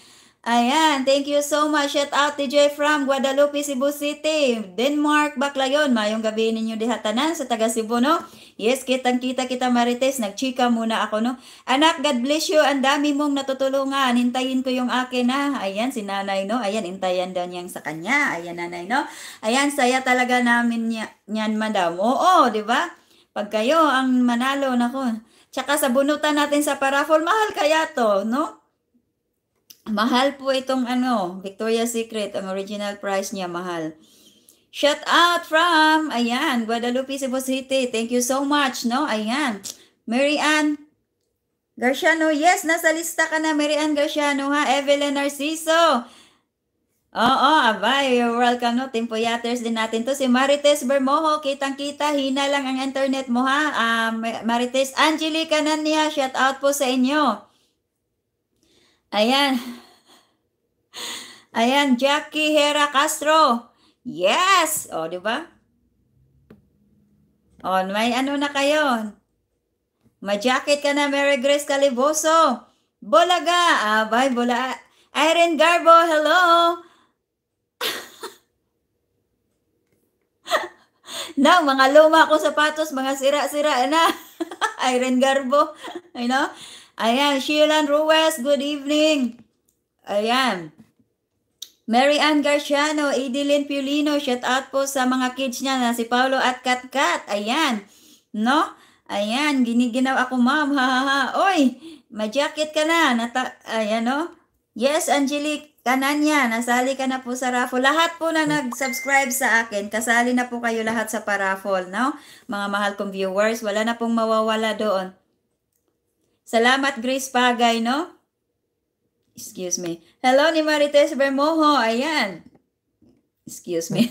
S1: Ayan, thank you so much. Shout out to DJ from Guadalupe, Cebu City, Denmark, Baclayon. Mayong gabi ninyo dihatanan sa taga Cebu, no? Yes, kitang-kita kita Marites. Nagchika muna ako, no? Anak, God bless you. Ang dami mong natutulungan. Hintayin ko yung akin, ha? Ayan, si nanay, no? Ayan, hintayan daw niyang sa kanya. Ayan, nanay, no? Ayan, saya talaga namin niyan, madam. Oo, di ba? Pag kayo ang manalo, nako. Tsaka sa bunutan natin sa paraffol, mahal kaya to, no? Mahal po itong ano, Victoria's Secret. Ang original price niya, mahal. Shout out from, ayan, Guadalupe, Cebu City. Thank you so much, no? Ayan. Mary Ann Garciano, yes, nasa lista ka na, Mary Ann Garciano, ha? Evelyn Narciso, Oo, abay, welcome no, Team Puyaters din natin to. Si Marites Bermojo, kitang-kita, hina lang ang internet mo ha. Um, Marites, Angelica Nania, shout out po sa inyo. Ayan. Ayan, Jackie Hera Castro. Yes! O, oh, di ba? O, oh, may ano na kayo? ma ka na, Mary Grace Caliboso. Bolaga. Abay, bola. Irene Garbo, hello. na, mga luma akong sapatos, mga sira-sira na. Irene Garbo, you know? Ayan, Sheila Ruiz, good evening. Ayan. Mary Ann Garciano, Adeline Pulino, shout out po sa mga kids niya na si Paolo at Kat Kat. Ayan. No? Ayan, giniginaw ako ma'am. Ha ha ha. Oy, may jacket ka na. Nata Ayan no? Yes, Angelique. Kananya, nasali ka na po sa raffle. Lahat po na nag-subscribe sa akin, kasali na po kayo lahat sa paraffle, no? Mga mahal kong viewers, wala na pong mawawala doon. Salamat, Grace Pagay, no? Excuse me. Hello ni Marites Bermojo, ayan. Excuse me.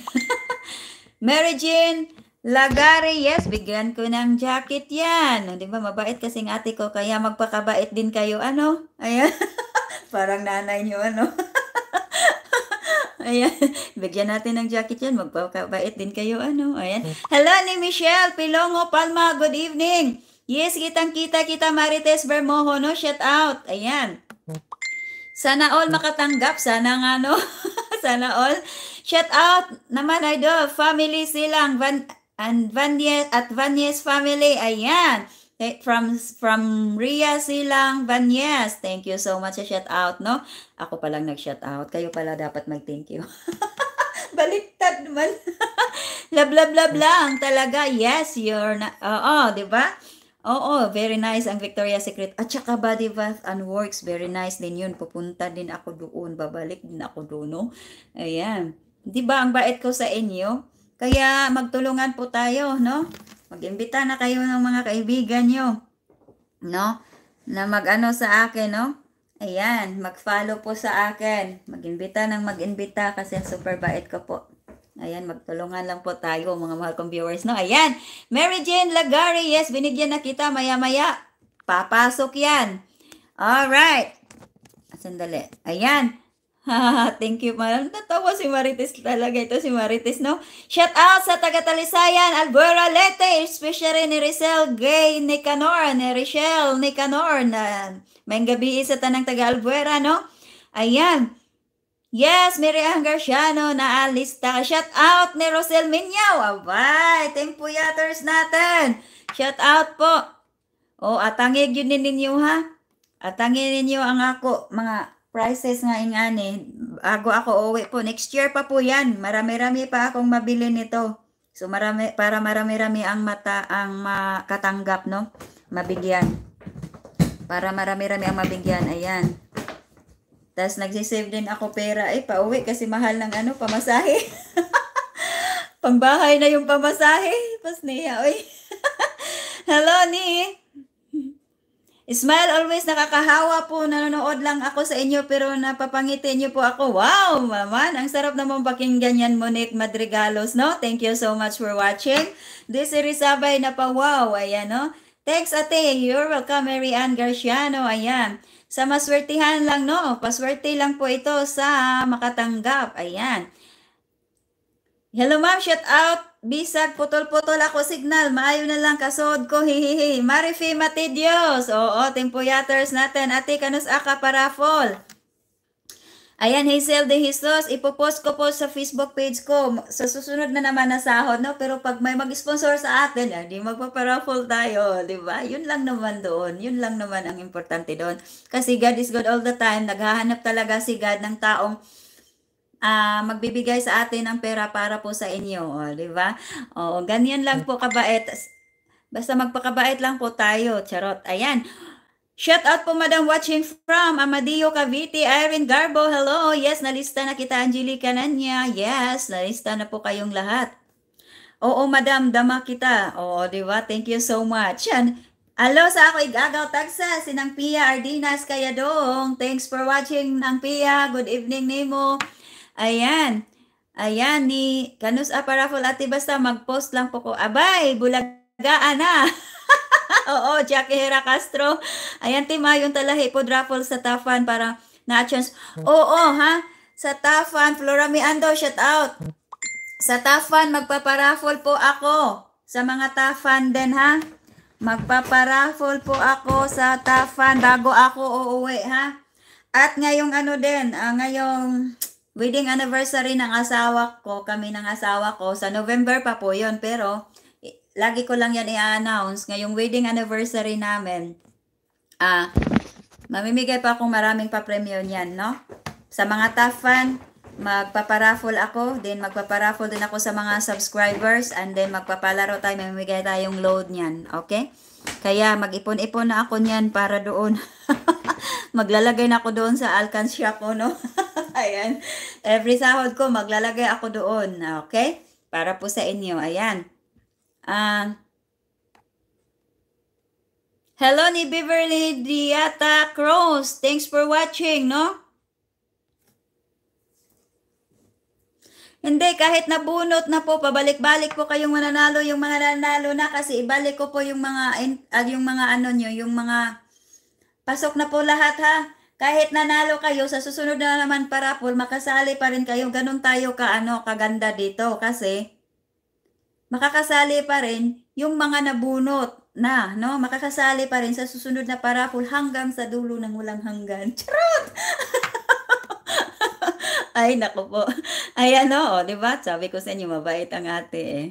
S1: Mary Jean Lagari, yes, bigyan ko ng jacket yan. di ba, mabait kasing ate ko, kaya magpakabait din kayo, ano? Ayan. Parang nanay niyo, ano? Ayan, bigyan natin ng jacket yan. Magpapabait din kayo, ano. Ayan. Hello ni Michelle Pilongo Palma. Good evening. Yes, kitang-kita kita Marites Bermojo, no? Shout out. Ayan. Sana all makatanggap. Sana nga, no? Sana all. Shout out naman, idol. Family silang. Van, and Vanyes, at Vanyes family. Ayan. Eh, from from Ria Silang Banyes. Thank you so much sa shout out, no? Ako pa lang nag-shout out. Kayo pala dapat mag-thank you. Baliktad naman. blah blah blah lang talaga. Yes, you're na Oo, oh, 'di ba? Oo, very nice ang Victoria Secret. At saka body bath and works, very nice din yun. Pupunta din ako doon, babalik din ako doon, no? Ayan. 'Di ba ang bait ko sa inyo? Kaya magtulungan po tayo, no? Mag-imbita na kayo ng mga kaibigan nyo. No? Na mag-ano sa akin, no? Ayan, mag-follow po sa akin. Mag-imbita ng mag-imbita kasi super bait ko po. Ayan, magtulungan lang po tayo mga mahal kong viewers. No? Ayan, Mary Jane Lagari. Yes, binigyan na kita maya-maya. Papasok yan. Alright. Sandali. Ayan. Thank you, ma'am. Natawa si Marites talaga ito, si Marites, no? Shout out sa taga-talisayan, Albuera Lete, especially ni Rizal Gay ni Nicanor, ni Richelle Nicanor, na may gabi sa tanang taga-Albuera, no? Ayan. Yes, Mary Ang Garciano, naalista. Shout out ni Rosel Minyaw. Abay, thank po yaters natin. Shout out po. O, oh, atangig yun ninyo, ha? Atangin ninyo ang ako, mga prices nga ingani, bago ako uwi po. Next year pa po yan. Marami-rami pa akong mabili nito. So marami, para marami-rami ang mata ang makatanggap, no? Mabigyan. Para marami-rami ang mabigyan. Ayan. Tapos nagsisave din ako pera. Eh, pauwi kasi mahal ng ano, pamasahe. Pambahay na yung pamasahe. Pas niya, oy. Hello, ni. Smile always nakakahawa po. Nanonood lang ako sa inyo pero napapangiti niyo po ako. Wow, maman. Ang sarap naman pakinggan yan, Monique Madrigalos, no? Thank you so much for watching. This is sabay na pa wow. Ayan, no? Thanks, ate. You're welcome, Mary Ann Garciano. Ayan. Sa maswertihan lang, no? Paswerte lang po ito sa makatanggap. Ayan. Hello, ma'am. Shout out Bisag putol-putol ako signal, maayo na lang kasod ko, hihihi. Marifi Matidios, oo, timpuyaters natin, Ate, kanus aka para fall. Ayan, Hazel De Jesus, ipopost ko po sa Facebook page ko. Sa susunod na naman na sahod, no? Pero pag may mag-sponsor sa atin, ah, di magpaparaffle tayo, di ba? Yun lang naman doon. Yun lang naman ang importante doon. Kasi God is good all the time. Naghahanap talaga si God ng taong uh, magbibigay sa atin ng pera para po sa inyo, oh, di ba? Oh, ganyan lang po kabait. Basta magpakabait lang po tayo, charot. Ayan. Shout out po Madam watching from Amadio Cavite, Irene Garbo. Hello. Yes, nalista na kita Angelica Nanya. Yes, nalista na po kayong lahat. Oo, Madam, dama kita. Oo, di ba? Thank you so much. Yan. Hello sa ako igagaw tagsa sinang Pia Ardinas Kayadong. Thanks for watching ng Pia. Good evening Nemo. Ayan. Ayan ni Kanus Aparafol Ate basta mag-post lang po ko. Abay, bulagaan na. Oo, Jackie Hera Castro. Ayan, tima yung talahi po raffle sa Tafan para na chance. Hmm. Oo, ha? Sa Tafan, Flora Miando, shout out. Sa Tafan, magpaparaffle po ako. Sa mga Tafan din, ha? Magpaparaffle po ako sa Tafan bago ako uuwi, ha? At ngayong ano din, uh, ngayong wedding anniversary ng asawa ko, kami ng asawa ko, sa November pa po yon pero eh, lagi ko lang yan i-announce, ngayong wedding anniversary namin, ah, mamimigay pa akong maraming pa-premyo niyan, no? Sa mga tough fan, magpaparaffle ako, then magpaparaffle din ako sa mga subscribers, and then magpapalaro tayo, mamimigay tayong load niyan, okay? Kaya mag-ipon-ipon na ako niyan para doon. Maglalagay na ako doon sa alkansya ko, no? Ayan. Every sahod ko, maglalagay ako doon. Okay? Para po sa inyo. Ayan. Uh, hello ni Beverly Diata Cross. Thanks for watching, no? Hindi, kahit nabunot na po, pabalik-balik po kayong mananalo yung mga nanalo na kasi ibalik ko po yung mga, ah, yung mga ano nyo, yung mga pasok na po lahat ha kahit nanalo kayo, sa susunod na naman parapol, makasali pa rin kayo. Ganun tayo ka, ano, kaganda dito kasi makakasali pa rin yung mga nabunot na, no? Makakasali pa rin sa susunod na parapol hanggang sa dulo ng walang hanggan. Charot! Ay, nako po. Ayan, o, oh, di ba? Sabi ko sa inyo, mabait ang ate eh.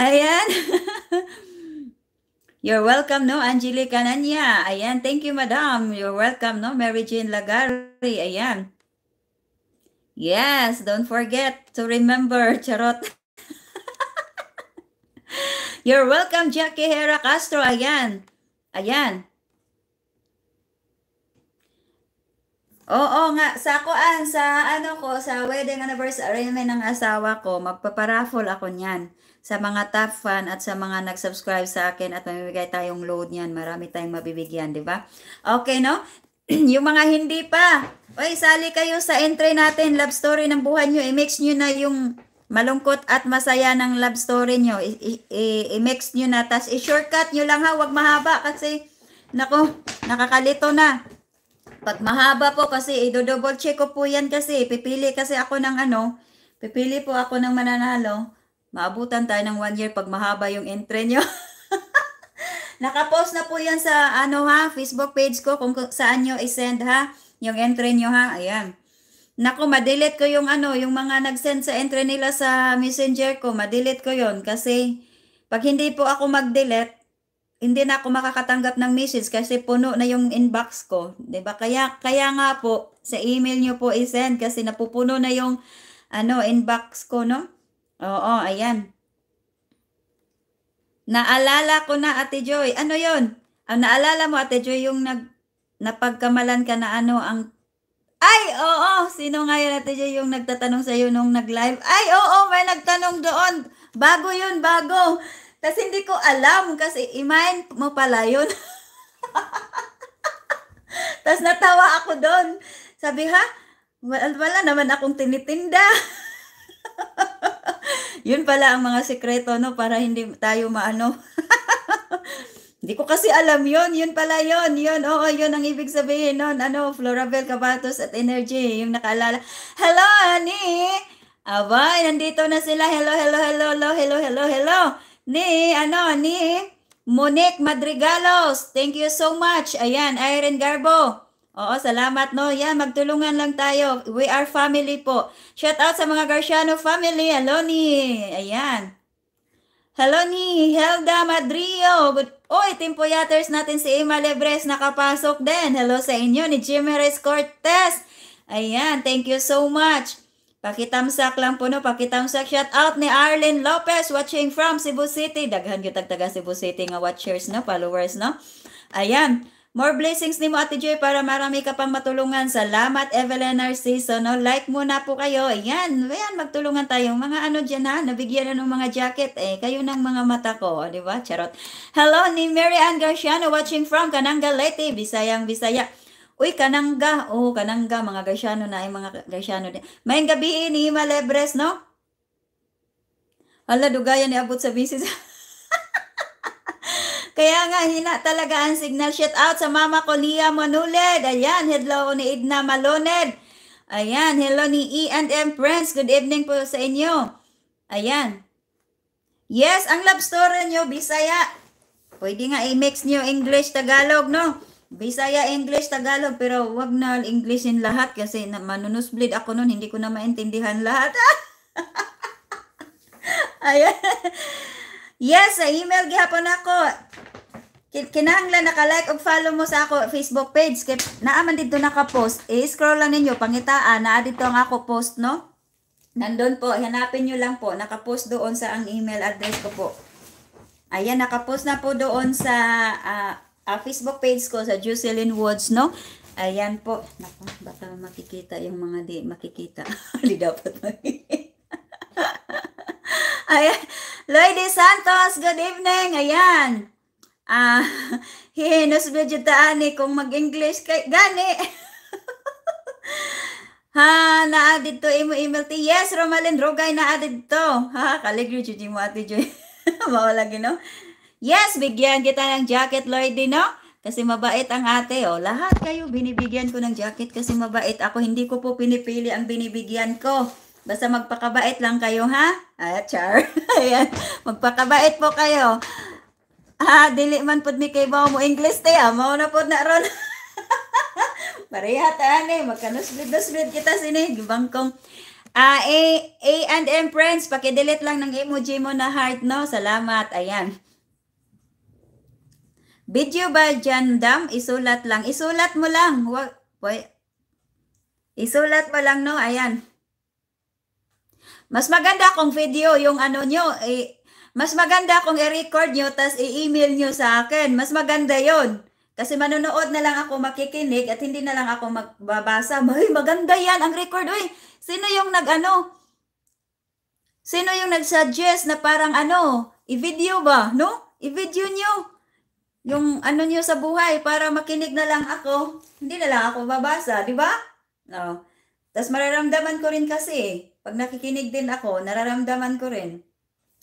S1: Ayan. You're welcome, no, Angelica Cananya. Ayan, thank you, madam. You're welcome, no, Mary Jane Lagari. Ayan. Yes, don't forget to remember, charot. You're welcome, Jackie Hera Castro. Ayan. Ayan. Oo nga, sa ako ah, sa ano ko, sa wedding anniversary namin ng asawa ko, magpaparaffle ako niyan sa mga top fan at sa mga nag-subscribe sa akin at mamimigay tayong load niyan. Marami tayong mabibigyan, di ba? Okay, no? yung mga hindi pa, oy, sali kayo sa entry natin, love story ng buhay nyo. I-mix nyo na yung malungkot at masaya ng love story nyo. I-mix nyo na. Tapos i-shortcut nyo lang ha, wag mahaba kasi, nako, nakakalito na. Pag mahaba po kasi, i-double check ko po yan kasi. Pipili kasi ako ng ano, pipili po ako ng mananalo. Maabutan tayo ng one year pag mahaba yung entry nyo. Nakapost na po yan sa ano ha, Facebook page ko kung saan nyo isend ha, yung entry nyo ha. Ayan. Nako, madelete ko yung ano, yung mga nag-send sa entry nila sa messenger ko, madelete ko yon kasi pag hindi po ako mag-delete, hindi na ako makakatanggap ng message kasi puno na yung inbox ko. 'di ba Kaya, kaya nga po, sa email nyo po isend kasi napupuno na yung ano, inbox ko, no? Oo, ayan. Naalala ko na, Ate Joy. Ano yon? Ang ah, naalala mo, Ate Joy, yung nag, napagkamalan ka na ano ang... Ay, oo! Sino nga yun, Ate Joy, yung nagtatanong sa'yo nung nag-live? Ay, oo! May nagtanong doon. Bago yun, bago. Tapos hindi ko alam kasi imain mo pala yun. Tapos natawa ako doon. Sabi ha, wala, wala naman akong tinitinda. Yun pala ang mga sekreto, no? Para hindi tayo maano. Hindi ko kasi alam yon Yun pala yon Yun, oo, yun ang ibig sabihin nun. Ano, Florabel Cabatos at Energy, yung nakaalala. Hello, honey! Abay, nandito na sila. Hello, hello, hello, hello, hello, hello, hello. Ni, ano, ni Monique Madrigalos. Thank you so much. Ayan, Irene Garbo. Oo, salamat no. Yan, magtulungan lang tayo. We are family po. Shout out sa mga Garciano family. Hello ni, ayan. Hello ni Helda Madrio. Good Oy, team puyaters natin si Emma Lebres nakapasok din. Hello sa inyo ni Jimerez Cortez. Ayan, thank you so much. Pakitamsak lang po no, pakitamsak. Shout out ni Arlene Lopez watching from Cebu City. Daghan gyud tag taga Cebu City nga watchers no, followers no. Ayan, More blessings ni mo Ate Joy para marami ka pang matulungan. Salamat Evelyn Narciso. No? Like muna po kayo. Ayan, ayan, magtulungan tayo. Mga ano dyan ha, nabigyan na ng mga jacket. Eh, kayo ng mga mata ko. Oh, di ba? Charot. Hello ni Mary Ann Garciano watching from Kananga Leyte, Bisayang Bisaya. Uy, Kananga. Oh, Kananga. Mga Garciano na. Ay, mga Garciano din. Mayang gabi ni Malebres, no? Hala, dugayan ni abot sa bisis. Kaya nga, hina talaga ang signal. Shout out sa mama ko, Lia Manuled. Ayan, hello ni Edna Maloned. Ayan, hello ni E&M Friends. Good evening po sa inyo. Ayan. Yes, ang love story nyo, Bisaya. Pwede nga i-mix nyo English, Tagalog, no? Bisaya, English, Tagalog, pero wag na English in lahat kasi manunusbleed ako nun. Hindi ko na maintindihan lahat. Ayan. Yes, sa email gihapon ako. Kinahanglan naka-like og follow mo sa ako Facebook page kay naaman dito naka-post. I-scroll lang ninyo pangitaan na dito ang ako post no. Nandun po, hanapin nyo lang po. Naka-post doon sa ang email address ko po. Ayan, naka-post na po doon sa uh, uh, Facebook page ko sa Jocelyn Woods no. Ayan po. Naku, baka makikita yung mga di makikita. di dapat makikita. Ayan. Lady Santos, good evening. Ayan. Ah, uh, hinos video taani kung mag-English kay gani. ha, naadid to imo email ti. Yes, Romalin Rogay naadid to. Ha, kaligyo jud mo ate Joy. Mawala gino. Yes, bigyan kita ng jacket Lloyd no? Kasi mabait ang ate, oh. Lahat kayo binibigyan ko ng jacket kasi mabait ako. Hindi ko po pinipili ang binibigyan ko. Basta magpakabait lang kayo, ha? Ah, char. Ayan. Magpakabait po kayo. Ah, dili man pod mi kay bawo mo English tay, ah. Mao na pod na ron. Pareha ta ani, magkanusbid-dusbid kita sini, gibangkong. Ah, A, A and M friends, paki-delete lang ng emoji mo na heart, no? Salamat. Ayan. Video ba dyan, Dam? Isulat lang. Isulat mo lang. Huwag, Isulat mo lang, no? Ayan. Mas maganda kung video yung ano nyo, eh, mas maganda kung i-record nyo tas i-email nyo sa akin. Mas maganda yon Kasi manonood na lang ako makikinig at hindi na lang ako magbabasa. Ay, maganda yan ang record. Uy, sino yung nag-ano? Sino yung nag-suggest na parang ano, i-video ba? No? I-video nyo. Yung ano nyo sa buhay para makinig na lang ako. Hindi na lang ako babasa, di ba? No. Tapos mararamdaman ko rin kasi eh. Pag nakikinig din ako, nararamdaman ko rin.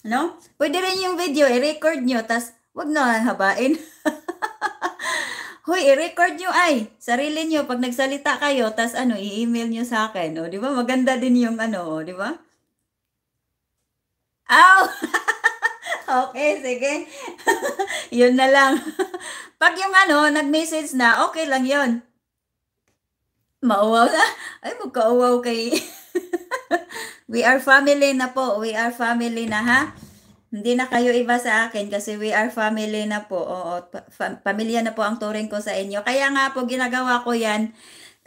S1: No? Pwede rin yung video, i-record nyo, tas wag na habain. Hoy, i-record nyo ay, sarili nyo, pag nagsalita kayo, tas ano, i-email nyo sa akin. O, di ba? Maganda din yung ano, o, di ba? Ow! okay, sige. yun na lang. Pag yung ano, nag-message na, okay lang yun. Mauwaw na. Ay, magkauwaw kay... We are family na po. We are family na ha. Hindi na kayo iba sa akin kasi we are family na po. Oo, pamilya na po ang turing ko sa inyo. Kaya nga po ginagawa ko yan,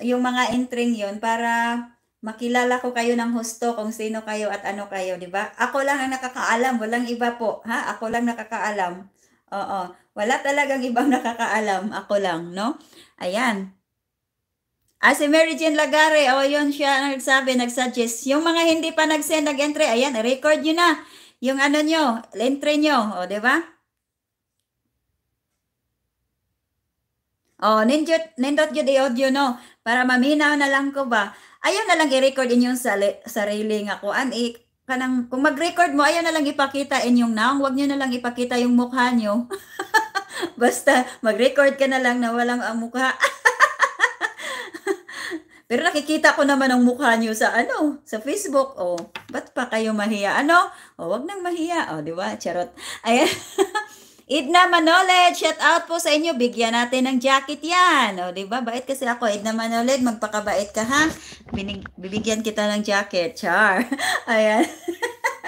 S1: yung mga entering yon para makilala ko kayo ng husto kung sino kayo at ano kayo, di ba? Ako lang ang nakakaalam, walang iba po, ha? Ako lang nakakaalam. Oo, wala talagang ibang nakakaalam, ako lang, no? Ayan. Ah, si Mary Jane Lagare, o oh, yun siya nagsabi, nagsuggest. Yung mga hindi pa nag-send, nag-entry, ayan, record nyo na. Yung ano nyo, entry nyo, o, oh, di ba? O, oh, nindot, nindot yun di audio, no? Para maminaw na lang ko ba? Ayaw na lang i-record inyong sali, sarili nga kuan. I, kanang, kung mag-record mo, ayaw na lang ipakita inyong naong. Huwag nyo na lang ipakita yung mukha nyo. Basta, mag-record ka na lang na walang ang mukha. Pero nakikita ko naman ang mukha niyo sa ano, sa Facebook. O, oh, ba't pa kayo mahiya? Ano? O, oh, wag nang mahiya. O, oh, di ba? Charot. Ayan. Idna Manoled, shout out po sa inyo. Bigyan natin ng jacket yan. O, oh, di ba? Bait kasi ako. Idna Manoled, magpakabait ka ha. Binig bibigyan kita ng jacket. Char. Ayan.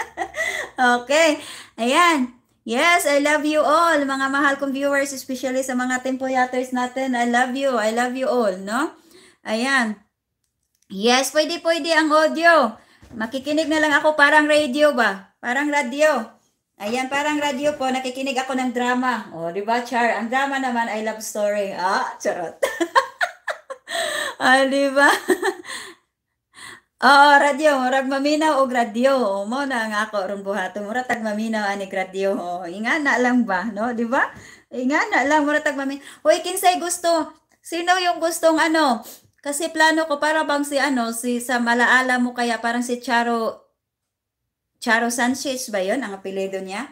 S1: okay. Ayan. Yes, I love you all. Mga mahal kong viewers, especially sa mga tempoyaters natin. I love you. I love you all, no? Ayan. Yes, pwede pwede ang audio. Makikinig na lang ako parang radio ba? Parang radio. Ayan, parang radio po. Nakikinig ako ng drama. O, oh, di ba, Char? Ang drama naman ay love story. Ah, charot. ah, di ba? Oo, oh, radyo. Murag maminaw o radyo. O, mo na nga ako, rumbuhato. Murag maminaw, ani radyo. O, inga na lang ba? No, di ba? Inga na lang, muratag maminaw. Hoy, kinsay gusto. Sino yung gustong ano? Kasi plano ko para bang si ano, si sa malaala mo kaya parang si Charo Charo Sanchez ba 'yon ang apelyido niya?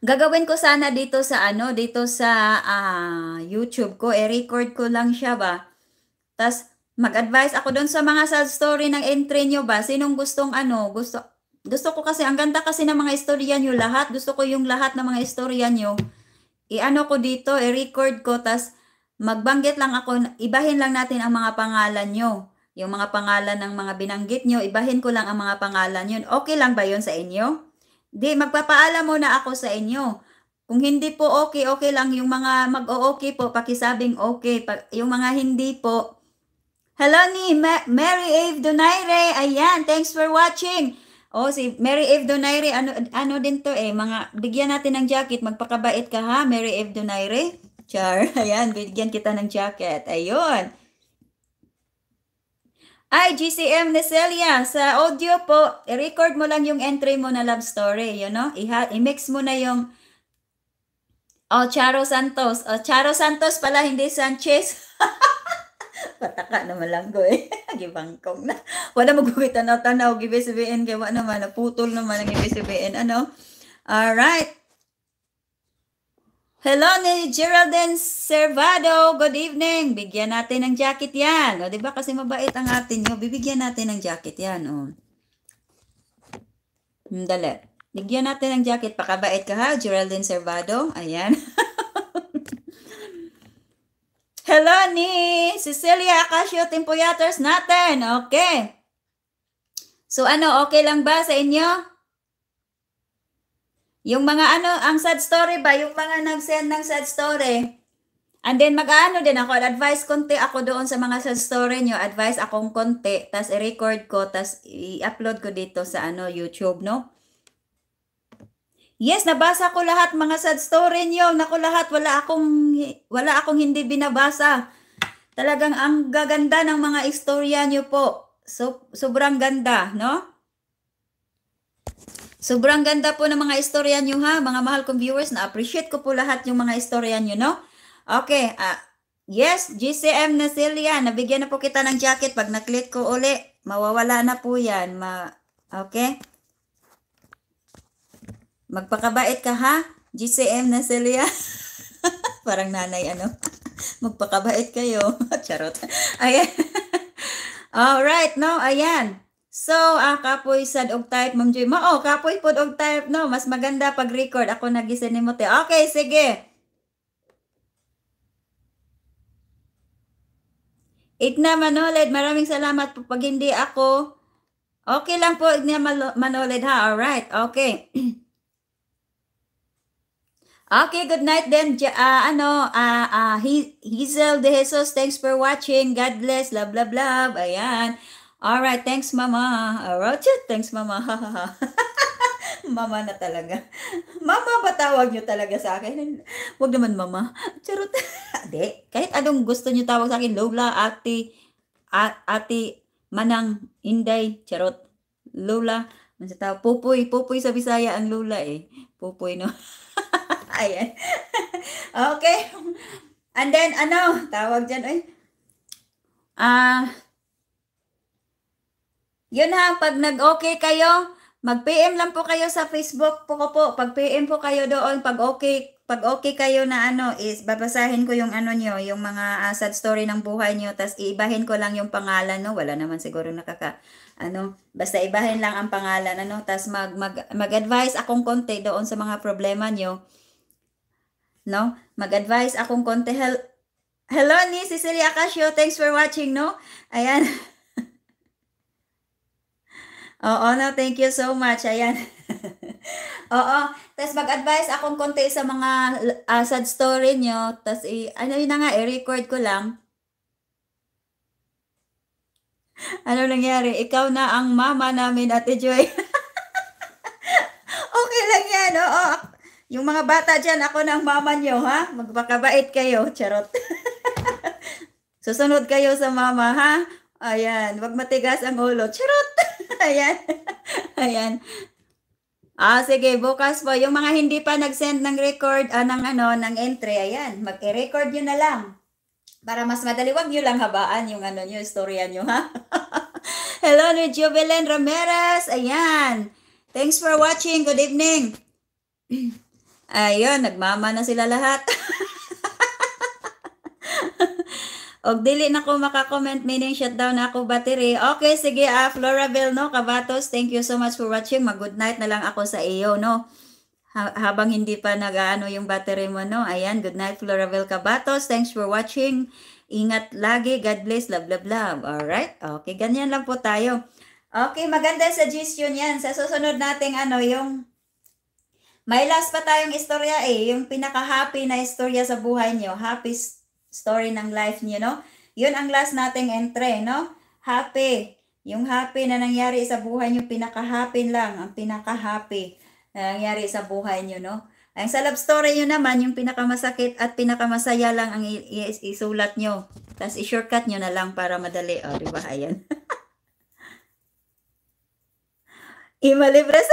S1: Gagawin ko sana dito sa ano, dito sa uh, YouTube ko, i-record ko lang siya ba. Tas mag-advise ako doon sa mga sad story ng entry nyo ba. Sinong gustong ano, gusto gusto ko kasi ang ganda kasi ng mga istorya nyo lahat. Gusto ko yung lahat ng mga istorya nyo. I-ano ko dito, i-record ko tas magbanggit lang ako, ibahin lang natin ang mga pangalan nyo. Yung mga pangalan ng mga binanggit nyo, ibahin ko lang ang mga pangalan yun. Okay lang ba yun sa inyo? Di, magpapaalam muna ako sa inyo. Kung hindi po okay, okay lang. Yung mga mag-o-okay po, pakisabing okay. yung mga hindi po, Hello ni Ma- Mary Ave Donaire. Ayan, thanks for watching. Oh, si Mary Ave Donaire, ano, ano din to eh. Mga, bigyan natin ng jacket. Magpakabait ka ha, Mary Eve Donaire. Char, ayan, bigyan kita ng jacket. Ayun. Ay, GCM Neselia, sa audio po, record mo lang yung entry mo na love story, you know? I-mix mo na yung Oh, Charo Santos. Oh, Charo Santos pala, hindi Sanchez. Pataka naman lang ko eh. Gibangkong na. Wala magugutan na tanaw. Gibisabihin, Kaya naman. Naputol naman ang gibisabihin. Ano? Alright. Hello ni Geraldine Servado. Good evening. Bigyan natin ng jacket yan. O, di ba kasi mabait ang atin nyo. Bibigyan natin ng jacket yan. O. Dali. Bigyan natin ng jacket. Pakabait ka ha, Geraldine Servado. Ayan. Hello ni Cecilia Acasio Timpoyaters natin. Okay. So ano, okay lang ba sa inyo? Yung mga ano, ang sad story ba? Yung mga nag-send ng sad story. And then mag-ano din ako, advice konti ako doon sa mga sad story nyo. Advice akong konti, tas i-record ko, tas i-upload ko dito sa ano YouTube, no? Yes, nabasa ko lahat mga sad story niyo. Naku lahat wala akong wala akong hindi binabasa. Talagang ang gaganda ng mga istorya niyo po. So, sobrang ganda, no? Sobrang ganda po ng mga istorya nyo ha, mga mahal kong viewers. Na-appreciate ko po lahat yung mga istorya nyo, no? Okay, ah, uh, yes, GCM na Celia, nabigyan na po kita ng jacket. Pag na-click ko uli, mawawala na po yan. Ma okay? Magpakabait ka ha, GCM na Celia. Parang nanay, ano? Magpakabait kayo. Charot. Ayan. Alright, no? Ayan. So, ah, kapoy sad og type, Ma'am Joy. Mao, kapoy pod og type, no? Mas maganda pag record. Ako nagisin ni Mote. Okay, sige. 8 na Manoled, maraming salamat po pag hindi ako. Okay lang po, Igna Manoled ha. Alright, okay. okay, good night then. Uh, ano, uh, uh, Hazel De Jesus, thanks for watching. God bless, love, love, love. Ayan. All right, thanks mama. Uh, Rocha, thanks mama. mama na talaga. Mama ba tawag nyo talaga sa akin? Huwag naman mama. Charot. Hindi. Kahit anong gusto nyo tawag sa akin. Lola, ate, ate, manang, inday, charot. Lola, ano tawag? Pupoy. Pupoy sa Bisaya ang Lola eh. Pupoy no. Ayan. okay. And then, ano, tawag dyan, ay, ah, uh, yun ha, pag nag-okay kayo, mag-PM lang po kayo sa Facebook po ko po. Pag PM po kayo doon, pag okay, pag okay kayo na ano is babasahin ko yung ano nyo, yung mga uh, sad story ng buhay nyo, tas iibahin ko lang yung pangalan no, wala naman siguro nakaka ano, basta ibahin lang ang pangalan ano, tas mag, mag mag-advise akong konti doon sa mga problema nyo. No? Mag-advise akong konti. Hel- Hello ni Cecilia Casio, thanks for watching no. Ayan. Oo, no, thank you so much. Ayan. Oo. Tapos mag-advise akong konti sa mga uh, sad story nyo. Tapos, i- ano yun na nga, i-record ko lang. Ano nangyari? Ikaw na ang mama namin, Ate Joy. okay lang yan, oo. Yung mga bata dyan, ako na ang mama nyo, ha? Magpakabait kayo, charot. Susunod kayo sa mama, ha? Ayan, wag matigas ang ulo. Charot! Ayan. Ayan. Ah, sige, bukas po. Yung mga hindi pa nag-send ng record, ah, ng ano, ng entry, ayan, mag-record nyo na lang. Para mas madali, wag nyo lang habaan yung ano nyo, istorya nyo, ha? Hello, ni Jubilen Ramirez. Ayan. Thanks for watching. Good evening. Ayun, nagmama na sila lahat. Og dili na ko maka-comment meaning shutdown na ako battery. Okay, sige, ah, Flora Bell, no, Kabatos, thank you so much for watching. Mag-good night na lang ako sa iyo, no. habang hindi pa nag-ano yung battery mo, no. Ayan, good night, Flora Bell Kabatos. Thanks for watching. Ingat lagi. God bless. Love, love, love. all right Okay, ganyan lang po tayo. Okay, maganda suggestion yan. Sa susunod nating ano, yung may last pa tayong istorya eh. Yung pinaka-happy na istorya sa buhay nyo. Happy story ng life niyo, no? Yun ang last nating entry, no? Happy. Yung happy na nangyari sa buhay niyo, pinaka-happy lang, ang pinaka-happy na nangyari sa buhay niyo, no? Ang sa love story niyo naman, yung pinakamasakit at pinakamasaya lang ang isulat niyo. Tapos i-shortcut niyo na lang para madali, oh, di ba? Ayun. Ayan. Imalibres.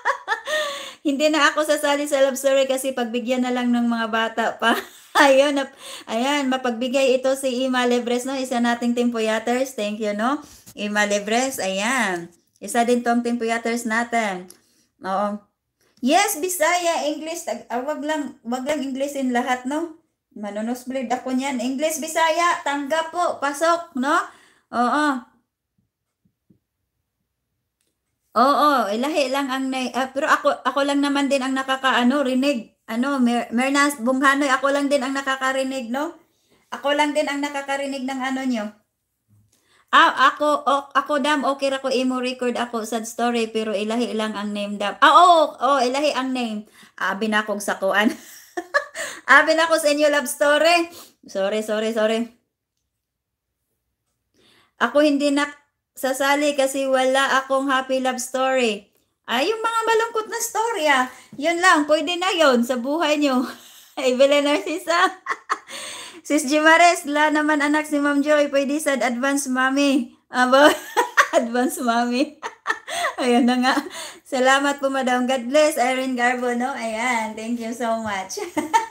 S1: Hindi na ako sasali sa love story kasi pagbigyan na lang ng mga bata pa. ayun, nap, ayan, mapagbigay ito si Ima Lebres, no? Isa nating timpuyaters. Thank you, no? Ima Lebres, ayan. Isa din tong timpuyaters natin. Oo. Yes, Bisaya, English. Ah, wag lang, wag lang English in lahat, no? Manonos Manonosblade ako niyan. English, Bisaya, tanggap po, pasok, no? Oo. Oo, ilahi lang ang na, uh, ah, pero ako ako lang naman din ang nakakaano rinig ano, Mer Mernas, Bung ako lang din ang nakakarinig, no? Ako lang din ang nakakarinig ng ano nyo. Ah, ako, oh, ako dam, okay ra ko imo record ako sad story pero ilahi lang ang name dam. Ah, oh, oh, ilahi ang name. Ah, binakog sa kuan. ah, binakog sa inyo love story. Sorry, sorry, sorry. Ako hindi na sasali kasi wala akong happy love story. Ay, yung mga malungkot na storya, ah. yun lang, pwede na yon sa buhay nyo. Evelyn Narcisa. Sis Jimares, la naman anak si Ma'am Joy, pwede sad advance mommy. Aba, ah, advance mommy. Ayan na nga. Salamat po, Madam. God bless, Irene Garbo, no? Ayan, thank you so much.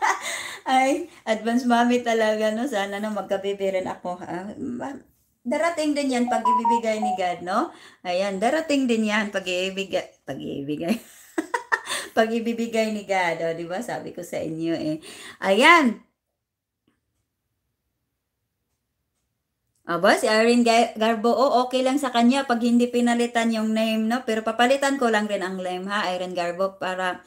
S1: Ay, advance mommy talaga, no? Sana na no, magkabibirin ako. Uh, darating din yan pag ibibigay ni God, no? Ayan, darating din yan pag ibibigay, pag ibibigay. pag ibibigay ni God, oh, di ba? Sabi ko sa inyo eh. Ayan. Aba, oh, si Irene Garbo, oh, okay lang sa kanya pag hindi pinalitan yung name, no? Pero papalitan ko lang rin ang name, ha? Irene Garbo, para,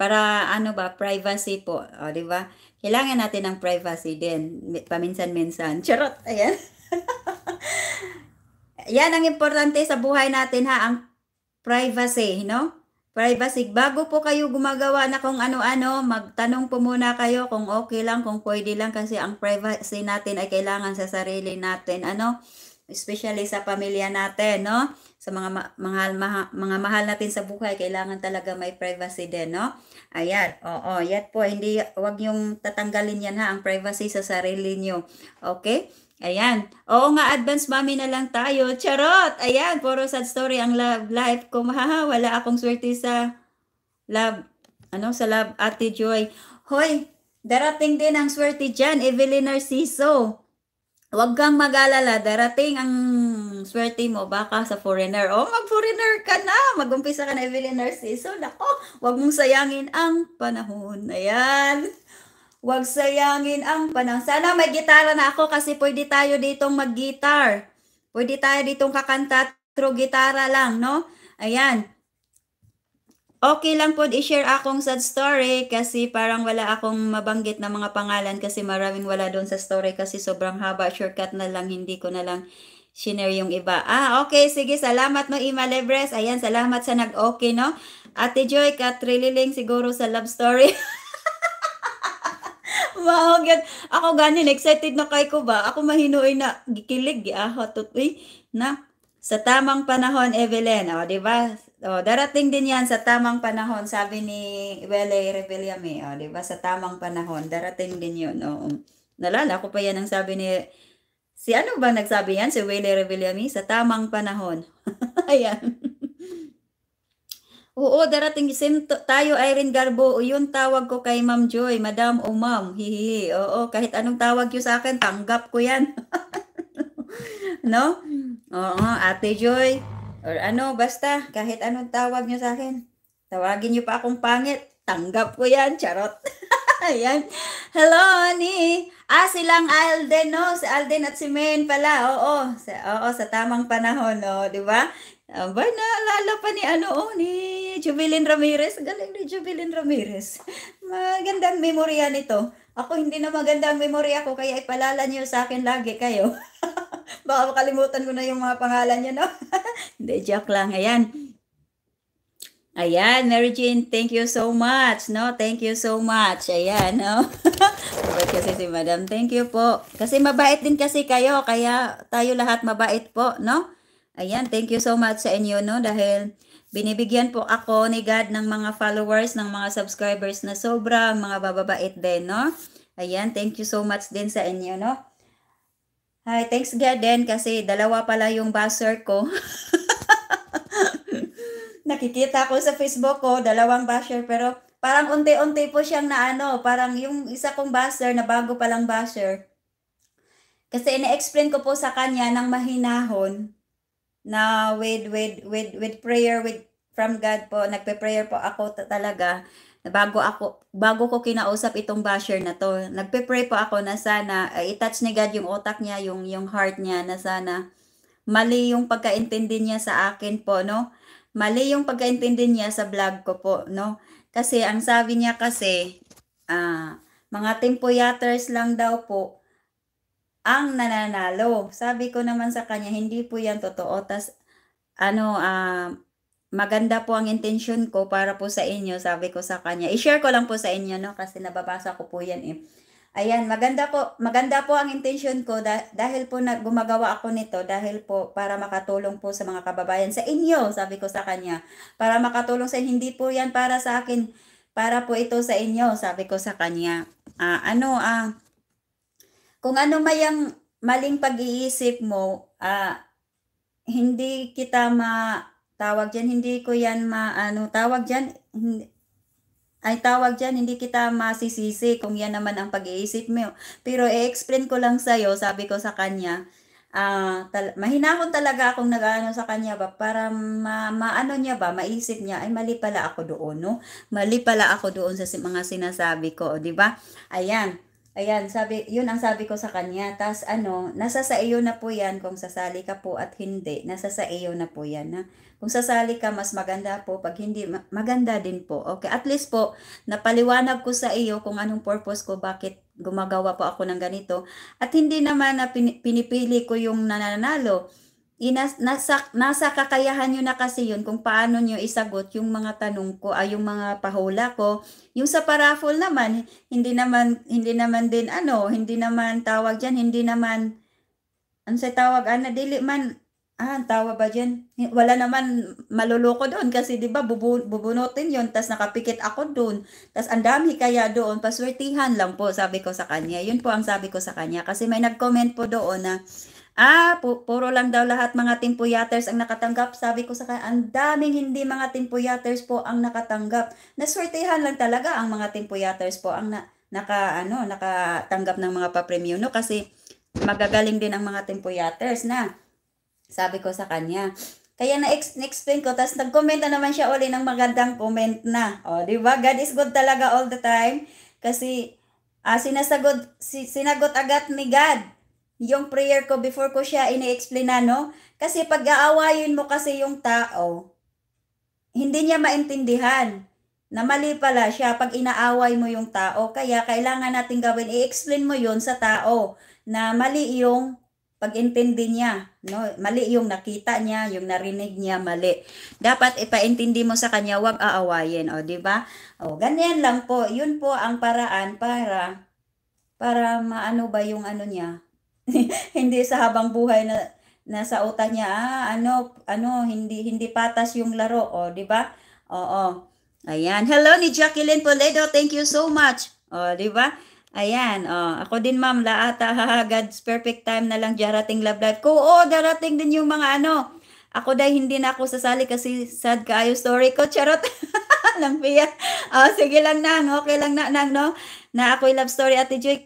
S1: para ano ba, privacy po. oh, di ba? Kailangan natin ng privacy din, paminsan-minsan. Charot, ayan. Yan ang importante sa buhay natin ha, ang privacy, no? Privacy. Bago po kayo gumagawa na kung ano-ano, magtanong po muna kayo kung okay lang, kung pwede lang kasi ang privacy natin ay kailangan sa sarili natin, ano? Especially sa pamilya natin, no? Sa mga ma- mahal mga mahal natin sa buhay, kailangan talaga may privacy din, no? Ayan. Oo, yat po. Hindi wag yung tatanggalin yan ha, ang privacy sa sarili niyo. Okay? Ayan. Oo nga, advance mami na lang tayo. Charot! Ayan, puro sad story ang love life ko. Mahaha, wala akong swerte sa love. Ano, sa love, Ate Joy. Hoy, darating din ang swerte dyan, Evelyn Narciso. Huwag kang mag-alala, darating ang swerte mo, baka sa foreigner. O, oh, mag-foreigner ka na, mag-umpisa ka na, Evelyn Narciso. Nako, huwag mong sayangin ang panahon. Ayan. Huwag sayangin ang panahon. Sana may gitara na ako kasi pwede tayo ditong mag-guitar. Pwede tayo ditong kakanta through gitara lang, no? Ayan. Okay lang po i-share akong sad story kasi parang wala akong mabanggit na mga pangalan kasi maraming wala doon sa story kasi sobrang haba. Shortcut na lang, hindi ko na lang shinare yung iba. Ah, okay. Sige, salamat no, Ima Lebres. Ayan, salamat sa nag-okay, no? Ate Joy, Katrililing, siguro sa love story. wow, gan. Ako ganyan, excited na kay ko ba? Ako mahinuoy na, gikilig, giaho, tutoy, na sa tamang panahon, Evelyn. O, di ba? O, darating din yan sa tamang panahon, sabi ni Wele Revellame. O, di ba? Sa tamang panahon, darating din yun. O, um, nalala ko pa yan ang sabi ni... Si ano ba nagsabi yan? Si Wele Revellame? Sa tamang panahon. Ayan. Oo, darating same tayo Irene Garbo. Yun tawag ko kay Ma'am Joy, Madam o Ma'am. Hihi. Oo, kahit anong tawag niyo sa akin, tanggap ko 'yan. no? Oo, Ate Joy or ano, basta kahit anong tawag niyo sa akin. Tawagin niyo pa akong pangit, tanggap ko 'yan, charot. Ayan. Hello, ni. Ah, silang Alden, no? Si Alden at si Men pala. Oo, sa, oo, sa tamang panahon, no? 'Di ba? Aba, ah, naalala pa ni ano, oh, ni Jubilin Ramirez. Galing ni Jubilin Ramirez. Magandang memorya nito. Ako hindi na magandang memorya ko, kaya ipalala niyo sa akin lagi kayo. Baka makalimutan ko na yung mga pangalan niya, no? hindi, joke lang. Ayan. Ayan, Mary Jean, thank you so much, no? Thank you so much. Ayan, no? mabait kasi si Madam. Thank you po. Kasi mabait din kasi kayo, kaya tayo lahat mabait po, no? Ayan, thank you so much sa inyo, no? Dahil binibigyan po ako ni God ng mga followers, ng mga subscribers na sobra, mga bababait din, no? Ayan, thank you so much din sa inyo, no? Hi, thanks God din kasi dalawa pala yung basher ko. Nakikita ko sa Facebook ko, dalawang basher pero parang unti-unti po siyang naano, parang yung isa kong basher na bago pa lang basher. Kasi ina-explain ko po sa kanya ng mahinahon na with with with with prayer with from God po nagpe-prayer po ako talaga na bago ako bago ko kinausap itong basher na to nagpe-pray po ako na sana uh, i-touch ni God yung utak niya yung yung heart niya na sana mali yung pagkaintindi niya sa akin po no mali yung pagkaintindi niya sa vlog ko po no kasi ang sabi niya kasi ah uh, mga tempoyaters lang daw po ang nananalo. Sabi ko naman sa kanya, hindi po yan totoo. Tas, ano, uh, maganda po ang intention ko para po sa inyo. Sabi ko sa kanya, i-share ko lang po sa inyo, no? Kasi nababasa ko po yan, eh. Ayan, maganda po, maganda po ang intention ko dah- dahil po na, gumagawa ako nito dahil po para makatulong po sa mga kababayan sa inyo, sabi ko sa kanya. Para makatulong sa inyo, hindi po yan para sa akin, para po ito sa inyo, sabi ko sa kanya. Uh, ano, ah, uh, kung ano may ang maling pag-iisip mo, uh, hindi kita ma tawag diyan, hindi ko yan ma ano tawag diyan, ay tawag dyan, hindi kita masisisi kung yan naman ang pag-iisip mo. Pero i-explain ko lang sa iyo sabi ko sa kanya, uh, tal- mahinahon talaga akong nag sa kanya ba, para ma- maano niya ba, maisip niya, ay mali pala ako doon, no? Mali pala ako doon sa mga sinasabi ko, di ba? Ayan. Ayan, sabi, yun ang sabi ko sa kanya. Tapos ano, nasa sa iyo na po yan kung sasali ka po at hindi. Nasa sa iyo na po yan. Ha? Kung sasali ka, mas maganda po. Pag hindi, maganda din po. Okay, at least po, napaliwanag ko sa iyo kung anong purpose ko, bakit gumagawa po ako ng ganito. At hindi naman na pinipili ko yung nananalo inas, nasa, nasa kakayahan nyo na kasi yun kung paano nyo isagot yung mga tanong ko, ay ah, yung mga pahula ko. Yung sa paraffol naman, hindi naman, hindi naman din ano, hindi naman tawag dyan, hindi naman, ano sa tawag, ana, ah, dili man, ah, ang tawa ba dyan? Wala naman maluloko doon kasi di ba bubu, bubunutin yon tas nakapikit ako doon. Tas ang dami kaya doon, paswertihan lang po sabi ko sa kanya. Yun po ang sabi ko sa kanya kasi may nag-comment po doon na, Ah, pu- puro lang daw lahat mga timpuyaters ang nakatanggap. Sabi ko sa kanya, ang daming hindi mga timpuyaters po ang nakatanggap. Naswertehan lang talaga ang mga timpuyaters po ang na- naka ano, nakatanggap ng mga pa papremyo no kasi magagaling din ang mga timpuyaters na. Sabi ko sa kanya. Kaya na-explain ko, tapos nag-comment na naman siya uli ng magandang comment na. O, di ba? God is good talaga all the time. Kasi, ah, sinasagot, si, sinagot agad ni God yung prayer ko before ko siya ini-explain no? Kasi pag aawayin mo kasi yung tao, hindi niya maintindihan na mali pala siya pag inaaway mo yung tao. Kaya kailangan natin gawin, i-explain mo yon sa tao na mali yung pag-intindi niya, no? Mali yung nakita niya, yung narinig niya mali. Dapat ipaintindi mo sa kanya, 'wag aawayin, o, 'di ba? O, ganyan lang po. 'Yun po ang paraan para para maano ba yung ano niya, hindi sa habang buhay na nasa utak niya, ah, ano, ano, hindi, hindi patas yung laro, o, oh, di ba? Oo. Ayan. Hello ni Jacqueline Poledo. Thank you so much. O, oh, di ba? Ayan. Oh. Ako din, ma'am. Laata. God's perfect time na lang darating love life ko. oh, darating din yung mga ano. Ako dahil hindi na ako sasali kasi sad kaayo story ko. Charot. Lampiya. oh, sige lang nang. Okay lang na nang, no? Na ako'y love story, at Joy.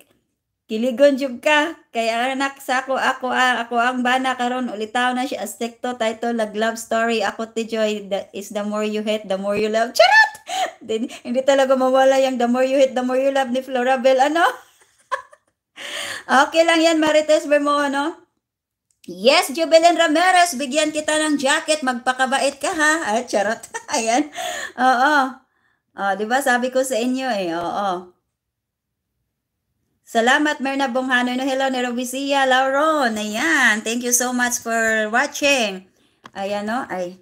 S1: Kiligon jud ka kay anak sa ako ako ah, ang ako ang bana karon ulitaw na si astekto title lag love story ako ti Joy the, is the more you hate the more you love. Charot. Din, hindi talaga mawala yung the more you hate the more you love ni Florabel ano? okay lang yan Marites mo ano? Yes, Jubilin Ramirez, bigyan kita ng jacket, magpakabait ka ha. Ay, charot. Ayan. Oo. Oh, di ba sabi ko sa inyo eh, oo. Salamat Merna Bonghano. Hello, Nerobisia Lauron. Ayan. Thank you so much for watching. Ayan o. ay.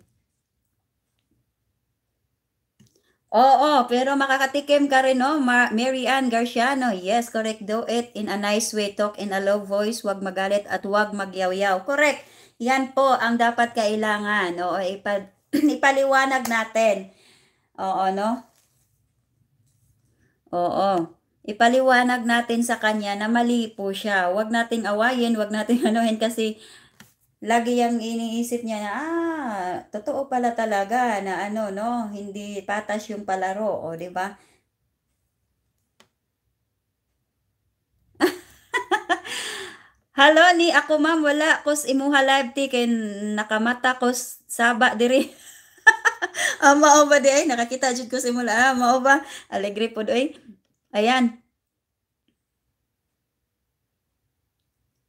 S1: Oo, pero makakatikim ka rin, no? Ma Mary Ann Garciano. Yes, correct. Do it in a nice way. Talk in a low voice. Huwag magalit at huwag magyawyaw. Correct. Yan po ang dapat kailangan. Oo, ipa ipaliwanag natin. Oo, no? Oo. Oo ipaliwanag natin sa kanya na mali po siya. Huwag nating awayin, huwag nating anuhin kasi lagi yung iniisip niya na, ah, totoo pala talaga na ano, no, hindi patas yung palaro, o, di ba? Hello ni ako ma'am wala kos imuha live tik kay nakamata kos saba diri. Ama ah, ba di ay nakakita jud ko simula ah, mao ba alegre pod oy. Ayan.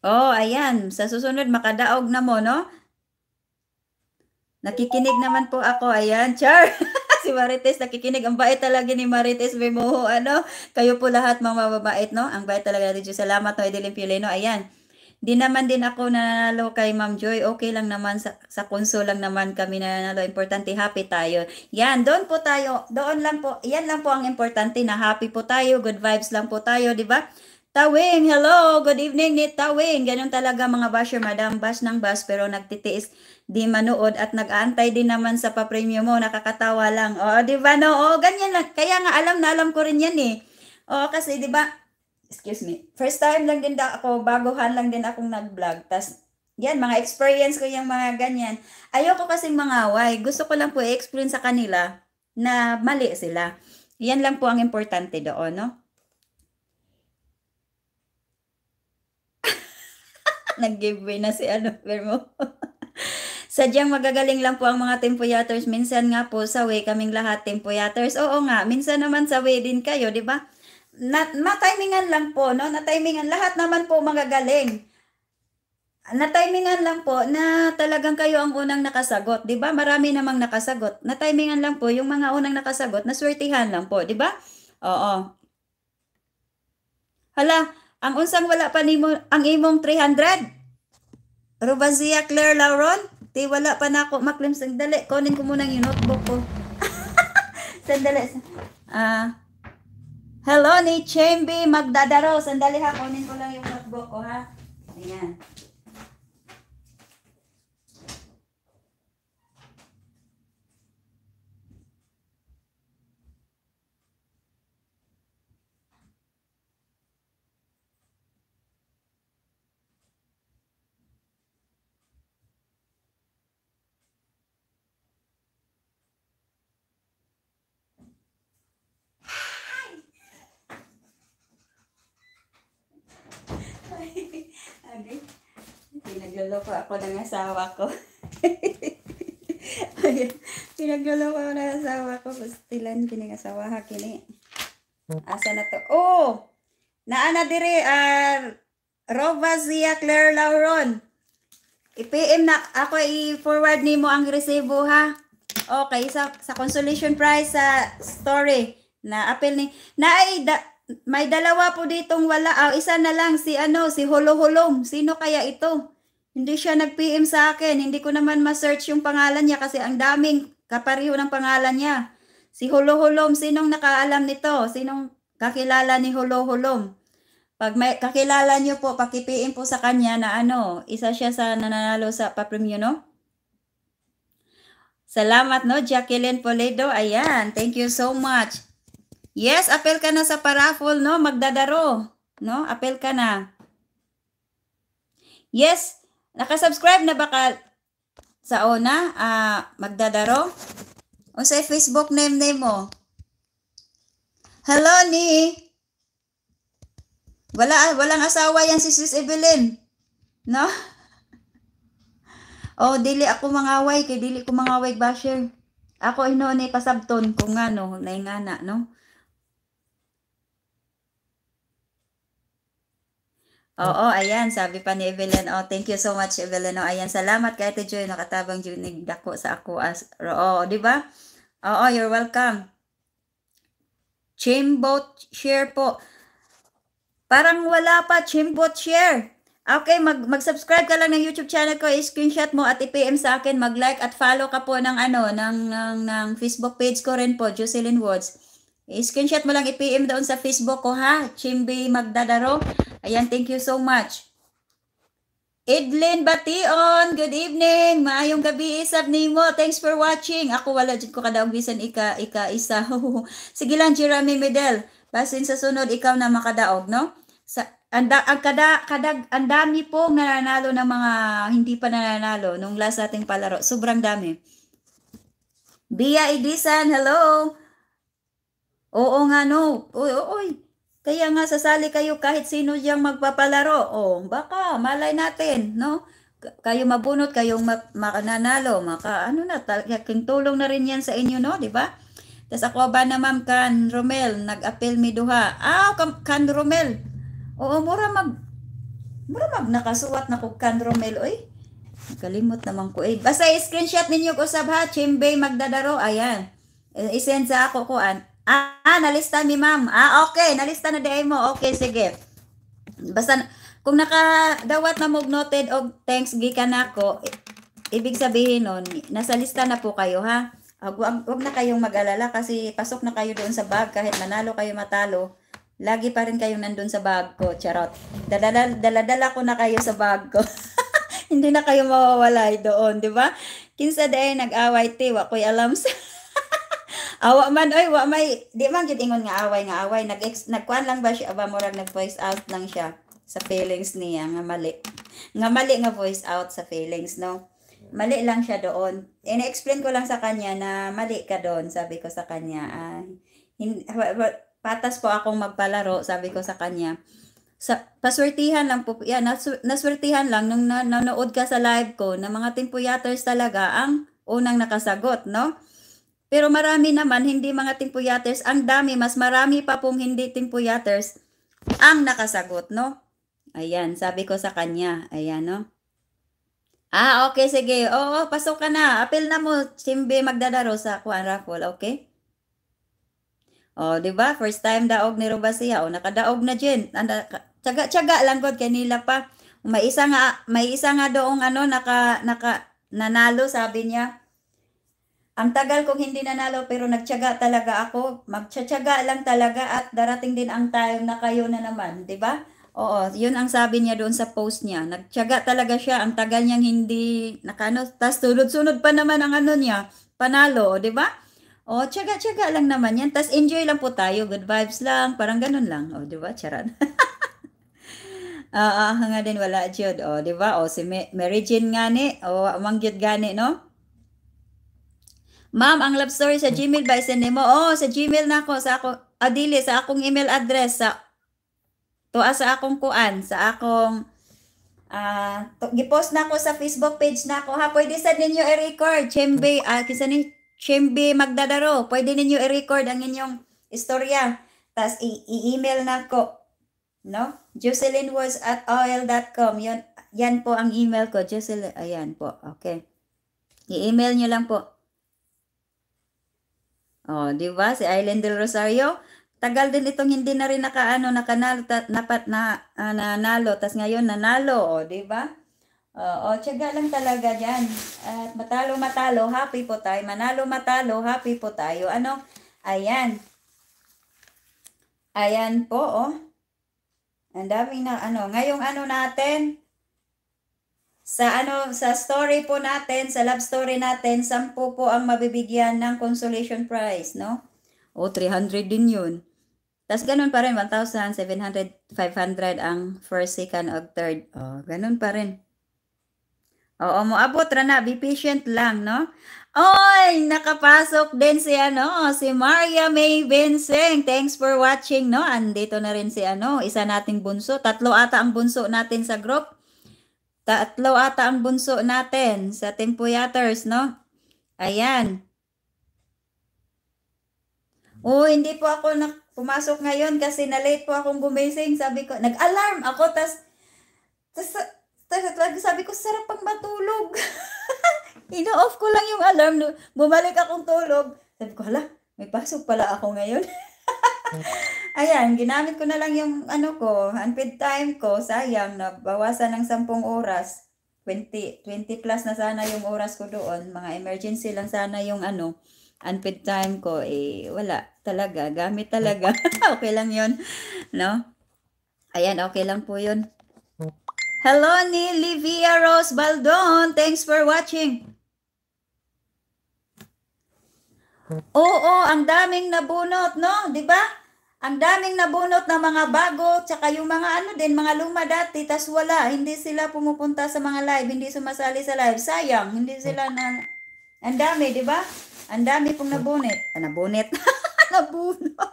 S1: Oh, ayan. Sa susunod, makadaog na mo, no? Nakikinig naman po ako. Ayan, char. si Marites nakikinig. Ang bait talaga ni Marites Bemoho. Ano? Kayo po lahat mga mababait, no? Ang bait talaga natin. Salamat, no? Edilin Pileno. Ayan. Di naman din ako nanalo kay Ma'am Joy. Okay lang naman sa, sa konso lang naman kami nanalo. Importante happy tayo. Yan, doon po tayo. Doon lang po. Yan lang po ang importante na happy po tayo. Good vibes lang po tayo, di ba? Tawing, hello, good evening ni Tawing. Ganun talaga mga basher, madam, bash ng bash pero nagtitiis di manood at nag-aantay din naman sa pa-premium mo, nakakatawa lang. Oh, di ba no? O, ganyan lang. Kaya nga alam na alam ko rin yan eh. O, kasi di ba excuse me, first time lang din ako, baguhan lang din akong nag-vlog. Tapos, yan, mga experience ko yung mga ganyan. Ayoko kasing mangaway. Gusto ko lang po i-explain sa kanila na mali sila. Yan lang po ang importante doon, no? Nag-giveaway na si ano, Vermo. Sadyang magagaling lang po ang mga tempuyators. Minsan nga po sa way kaming lahat tempuyators. Oo nga, minsan naman sa way din kayo, di ba? na, na-timingan lang po, no? Na-timingan. Lahat naman po magagaling. Na-timingan lang po na talagang kayo ang unang nakasagot, 'di ba? Marami namang nakasagot. Na-timingan lang po yung mga unang nakasagot, naswertihan lang po, 'di ba? Oo. Hala, ang unsang wala pa nimo ang imong 300. Ruban Claire Lauron. Ti wala pa nako na maklim sandali. Kunin ko muna yung notebook ko. sandali. Ah, uh, Hello, ni Chembi Magdadaro. Sandali ha, kunin ko lang yung notebook ko ha. Ayan. Nagluloko ako ng asawa ko. Ayan. Pinagluloko ako ng asawa ko. Pastilan kining asawa ha kini. Asa na to? Oh! Naana dire uh, ah, Rovazia Claire Lauron. I-PM na ako i-forward nimo ang resibo ha. Okay, sa sa consolation prize sa story na apel ni na ay da, may dalawa po ditong wala. Oh, isa na lang si ano, si Holo Holom. Sino kaya ito? Hindi siya nag-PM sa akin. Hindi ko naman ma-search yung pangalan niya kasi ang daming kapariho ng pangalan niya. Si hulo sinong nakaalam nito? Sinong kakilala ni hulo Pag may kakilala niyo po, pakipiin po sa kanya na ano, isa siya sa nananalo sa papremyo, no? Salamat, no? Jacqueline Poledo, ayan. Thank you so much. Yes, apel ka na sa paraffle, no? Magdadaro, no? Apel ka na. Yes, Nakasubscribe na ba sa una? Uh, magdadaro? O sa Facebook name name mo? Hello ni? Wala, walang asawa yan si Sis Evelyn. No? Oh, dili ako away, kay dili ko away basher. Ako ino ni pasabton kung ano, naingana, no? Oo, ayan, sabi pa ni Evelyn. Oh, thank you so much, Evelyn. Oh, ayan, salamat kay Ate Joy, nakatabang junig dako sa ako. As, oo, oh, di ba? Oo, oh, you're welcome. Chimbot share po. Parang wala pa, Chimbot share. Okay, mag, mag-subscribe ka lang ng YouTube channel ko, i-screenshot mo at i-PM sa akin, mag-like at follow ka po ng ano, ng, ng, ng Facebook page ko rin po, Jocelyn Woods. I-screenshot mo lang, i-PM doon sa Facebook ko ha, Chimbi Magdadaro. Ayan, thank you so much. Edlin Bation, good evening. Maayong gabi isab nimo. Thanks for watching. Ako wala jud ko kadaog bisan ika ika isa. Sige lang Jeremy Medel. Basin sa sunod ikaw na makadaog, no? Sa anda ang kada kadag ang dami po nananalo ng mga hindi pa nananalo nung last ating palaro. Sobrang dami. Bia Idisan, hello. Oo nga no. Oy, oy. Kaya nga sasali kayo kahit sino diyang magpapalaro. O, oh, baka malay natin, no? Kayo mabunot, kayong mak- makananalo, maka ano na, talagang tulong na rin yan sa inyo, no? 'Di ba? Tas ako ba na ma'am kan Romel, nag-appeal mi duha. Ah, kan, Romel. Oo, mura mag mura mag nakasuwat na ko kan Romel, oy. Nakalimot naman ko eh. Basta i-screenshot ninyo ko sab ha, Chimbay magdadaro, ayan. Eh, i-send sa ako ko an Ah, nalista mi ma'am. Ah, okay. Nalista na di mo. Okay, sige. Basta, kung nakadawat na mog noted og thanks gikan ako, ibig sabihin nun, nasa lista na po kayo, ha? Uh, wag, wag na kayong mag-alala kasi pasok na kayo doon sa bag kahit manalo kayo matalo. Lagi pa rin kayong nandun sa bag ko, charot. Daladala, daladala ko na kayo sa bag ko. Hindi na kayo mawawalay doon, di ba? Kinsa day nag-away ti, wakoy alam sa... Awa man oy, wa may di man gid ingon nga away nga away nag nagkuan lang ba siya ba murag nag voice out lang siya sa feelings niya nga mali. Nga mali nga voice out sa feelings no. Mali lang siya doon. Ina-explain ko lang sa kanya na mali ka doon, sabi ko sa kanya. Ah, patas po akong magpalaro, sabi ko sa kanya sa paswertihan lang po yan nas, naswertihan lang nung na, nanood ka sa live ko na mga timpuyaters talaga ang unang nakasagot no pero marami naman, hindi mga timpuyaters, ang dami, mas marami pa pong hindi timpuyaters ang nakasagot, no? Ayan, sabi ko sa kanya, ayan, no? Ah, okay, sige. Oo, pasok ka na. Apil na mo, simbi magdadaro sa kuan raffle, okay? Oh, di ba? First time daog ni Robasia. O, oh, nakadaog na din. Tiyaga-tiyaga lang god kanila pa. May isa nga, may isa nga doong ano, naka, naka, nanalo, sabi niya ang tagal kong hindi nanalo pero nagtiyaga talaga ako. Magtiyaga lang talaga at darating din ang tayo na kayo na naman, 'di ba? Oo, 'yun ang sabi niya doon sa post niya. Nagtiyaga talaga siya. Ang tagal niyang hindi nakano, tas sunod-sunod pa naman ang ano niya, panalo, 'di ba? O, tiyaga-tiyaga lang naman yan. Tas enjoy lang po tayo. Good vibes lang. Parang ganun lang. di ba? Charan. Ah, uh, nga din wala jud. di ba? O, si Mary Jean nga ni. O, amang jud gani, no? Ma'am, ang love story sa Gmail ba send mo? Oh, sa Gmail na ako sa ako adili sa akong email address sa tuwa ah, sa akong kuan, sa akong uh, to, gipost na ako sa Facebook page na ako ha. Pwede sa ninyo i-record Chembe uh, kisa ni Chembe magdadaro. Pwede ninyo i-record ang inyong istorya. Tas i-email na ko. No? Jocelyn was at oil.com. Yan, yan po ang email ko. Jocelyn, ayan po. Okay. I-email nyo lang po. Oh, di ba? Si Island del Rosario, tagal din itong hindi na rin nakaano nakanalo ta, napat na uh, nanalo tas ngayon nanalo oh, di ba uh, oh tiyaga lang talaga diyan at matalo matalo happy po tayo manalo matalo happy po tayo ano ayan ayan po oh ang daming na ano ngayong ano natin sa ano sa story po natin, sa love story natin, sampu po ang mabibigyan ng consolation prize, no? O 300 din 'yun. Tas ganun pa rin 1,700 500 ang first, second, ug third. Oh, ganun pa rin. Oo, moabot ra na, be patient lang, no? Oy, nakapasok din si ano, si Maria May Vincent. Thanks for watching, no? Andito na rin si ano, isa nating bunso. Tatlo ata ang bunso natin sa group. Tatlo ata ang bunso natin sa Tempuyaters, no? Ayan. Oh, hindi po ako na pumasok ngayon kasi na-late po akong gumising. Sabi ko, nag-alarm ako, tas, tas, tas, tas sabi ko, sarap pang matulog. Ino-off ko lang yung alarm. Bumalik akong tulog. Sabi ko, hala, may pasok pala ako ngayon. Ayan, ginamit ko na lang yung ano ko, unpaid time ko. Sayang, na bawasan ng 10 oras. 20, 20 plus na sana yung oras ko doon. Mga emergency lang sana yung ano, unpaid time ko. Eh, wala talaga. Gamit talaga. okay lang yun. No? Ayan, okay lang po yun. Hello ni Livia Rose Baldon. Thanks for watching. Oo, ang daming nabunot, no? 'Di ba? Ang daming nabunot ng mga bago, tsaka yung mga ano din, mga luma dati, tas wala, hindi sila pumupunta sa mga live, hindi sumasali sa live. Sayang, hindi sila na... Ang dami, di ba? Ang dami pong nabunit. Ah, nabunit. nabunot.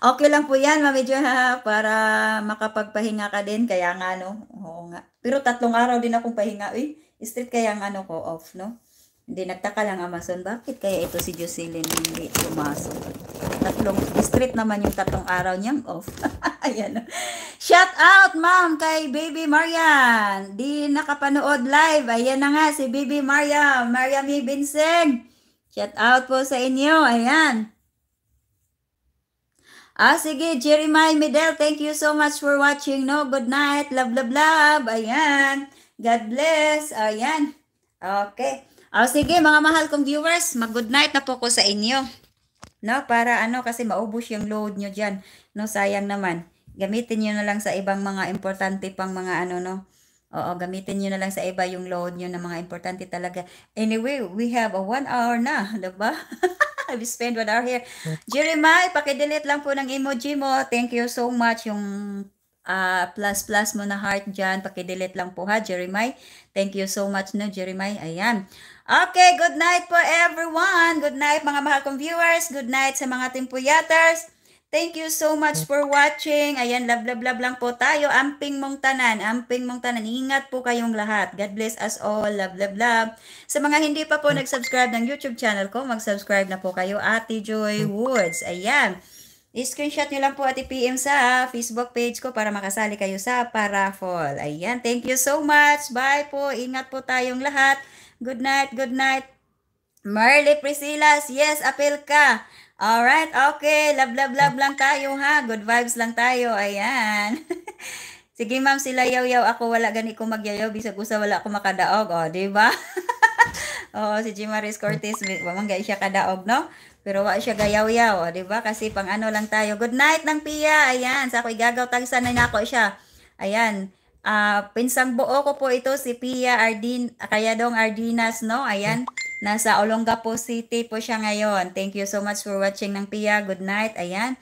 S1: Okay lang po yan, Mami Jo, para makapagpahinga ka din. Kaya nga, no? Oo nga. Pero tatlong araw din akong pahinga. Uy, street kaya ang ano ko off, no? Hindi, nagtaka lang Amazon. Bakit kaya ito si Jocelyn hindi pumasok? tatlong street naman yung tatlong araw niyang off. Ayan. Shout out, ma'am, kay Baby Marian. Di nakapanood live. Ayan na nga si Baby Marian. Marian E. Vincent. Shout out po sa inyo. Ayan. Ah, sige, Jeremiah Medel, thank you so much for watching. No, good night. Love, love, love. Ayan. God bless. Ayan. Okay. Ah, sige, mga mahal kong viewers, mag-good night na po ko sa inyo no? Para ano kasi maubos yung load nyo diyan, no? Sayang naman. Gamitin niyo na lang sa ibang mga importante pang mga ano, no? Oo, gamitin niyo na lang sa iba yung load niyo na mga importante talaga. Anyway, we have a one hour na, 'di ba? we spend one hour here. Jeremiah, paki-delete lang po ng emoji mo. Thank you so much yung uh, plus plus mo na heart diyan. Paki-delete lang po ha, Jeremiah. Thank you so much no, Jeremiah. Ayan. Okay, good night po everyone. Good night mga mahal kong viewers. Good night sa mga ating puyaters. Thank you so much for watching. Ayan, love, love, love lang po tayo. Amping mong tanan, amping mong tanan. Ingat po kayong lahat. God bless us all. Love, love, love. Sa mga hindi pa po nag-subscribe ng YouTube channel ko, mag-subscribe na po kayo. Ate Joy Woods. Ayan. I-screenshot nyo lang po at i-PM sa Facebook page ko para makasali kayo sa paraffol. Ayan, thank you so much. Bye po. Ingat po tayong lahat. Good night, good night. Marley Priscilas, yes, appeal ka. All right, okay. Love, love, love lang tayo ha. Good vibes lang tayo. Ayan. Sige ma'am, sila yaw-yaw. Ako wala gani ko magyayaw. Bisag usa wala ko makadaog. O, oh, di ba? oh, si Jimaris Cortez, wamanggay siya kadaog, no? Pero wa siya gayaw-yaw, oh, di ba? Kasi pang ano lang tayo. Good night ng Pia. Ayan, sa ako'y gagaw tagsan na ako siya. Ayan. Uh, pinsang buo ko po ito si Pia Ardin, kaya Kayadong Ardinas, no? Ayan, nasa Olongapo City po siya ngayon. Thank you so much for watching ng Pia. Good night. Ayan.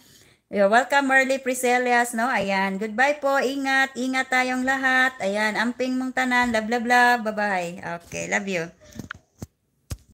S1: You're welcome, Merly Priselias, no? Ayan. Goodbye po. Ingat. Ingat tayong lahat. Ayan. Amping mong tanan. Love, love, love. Bye-bye. Okay. Love you.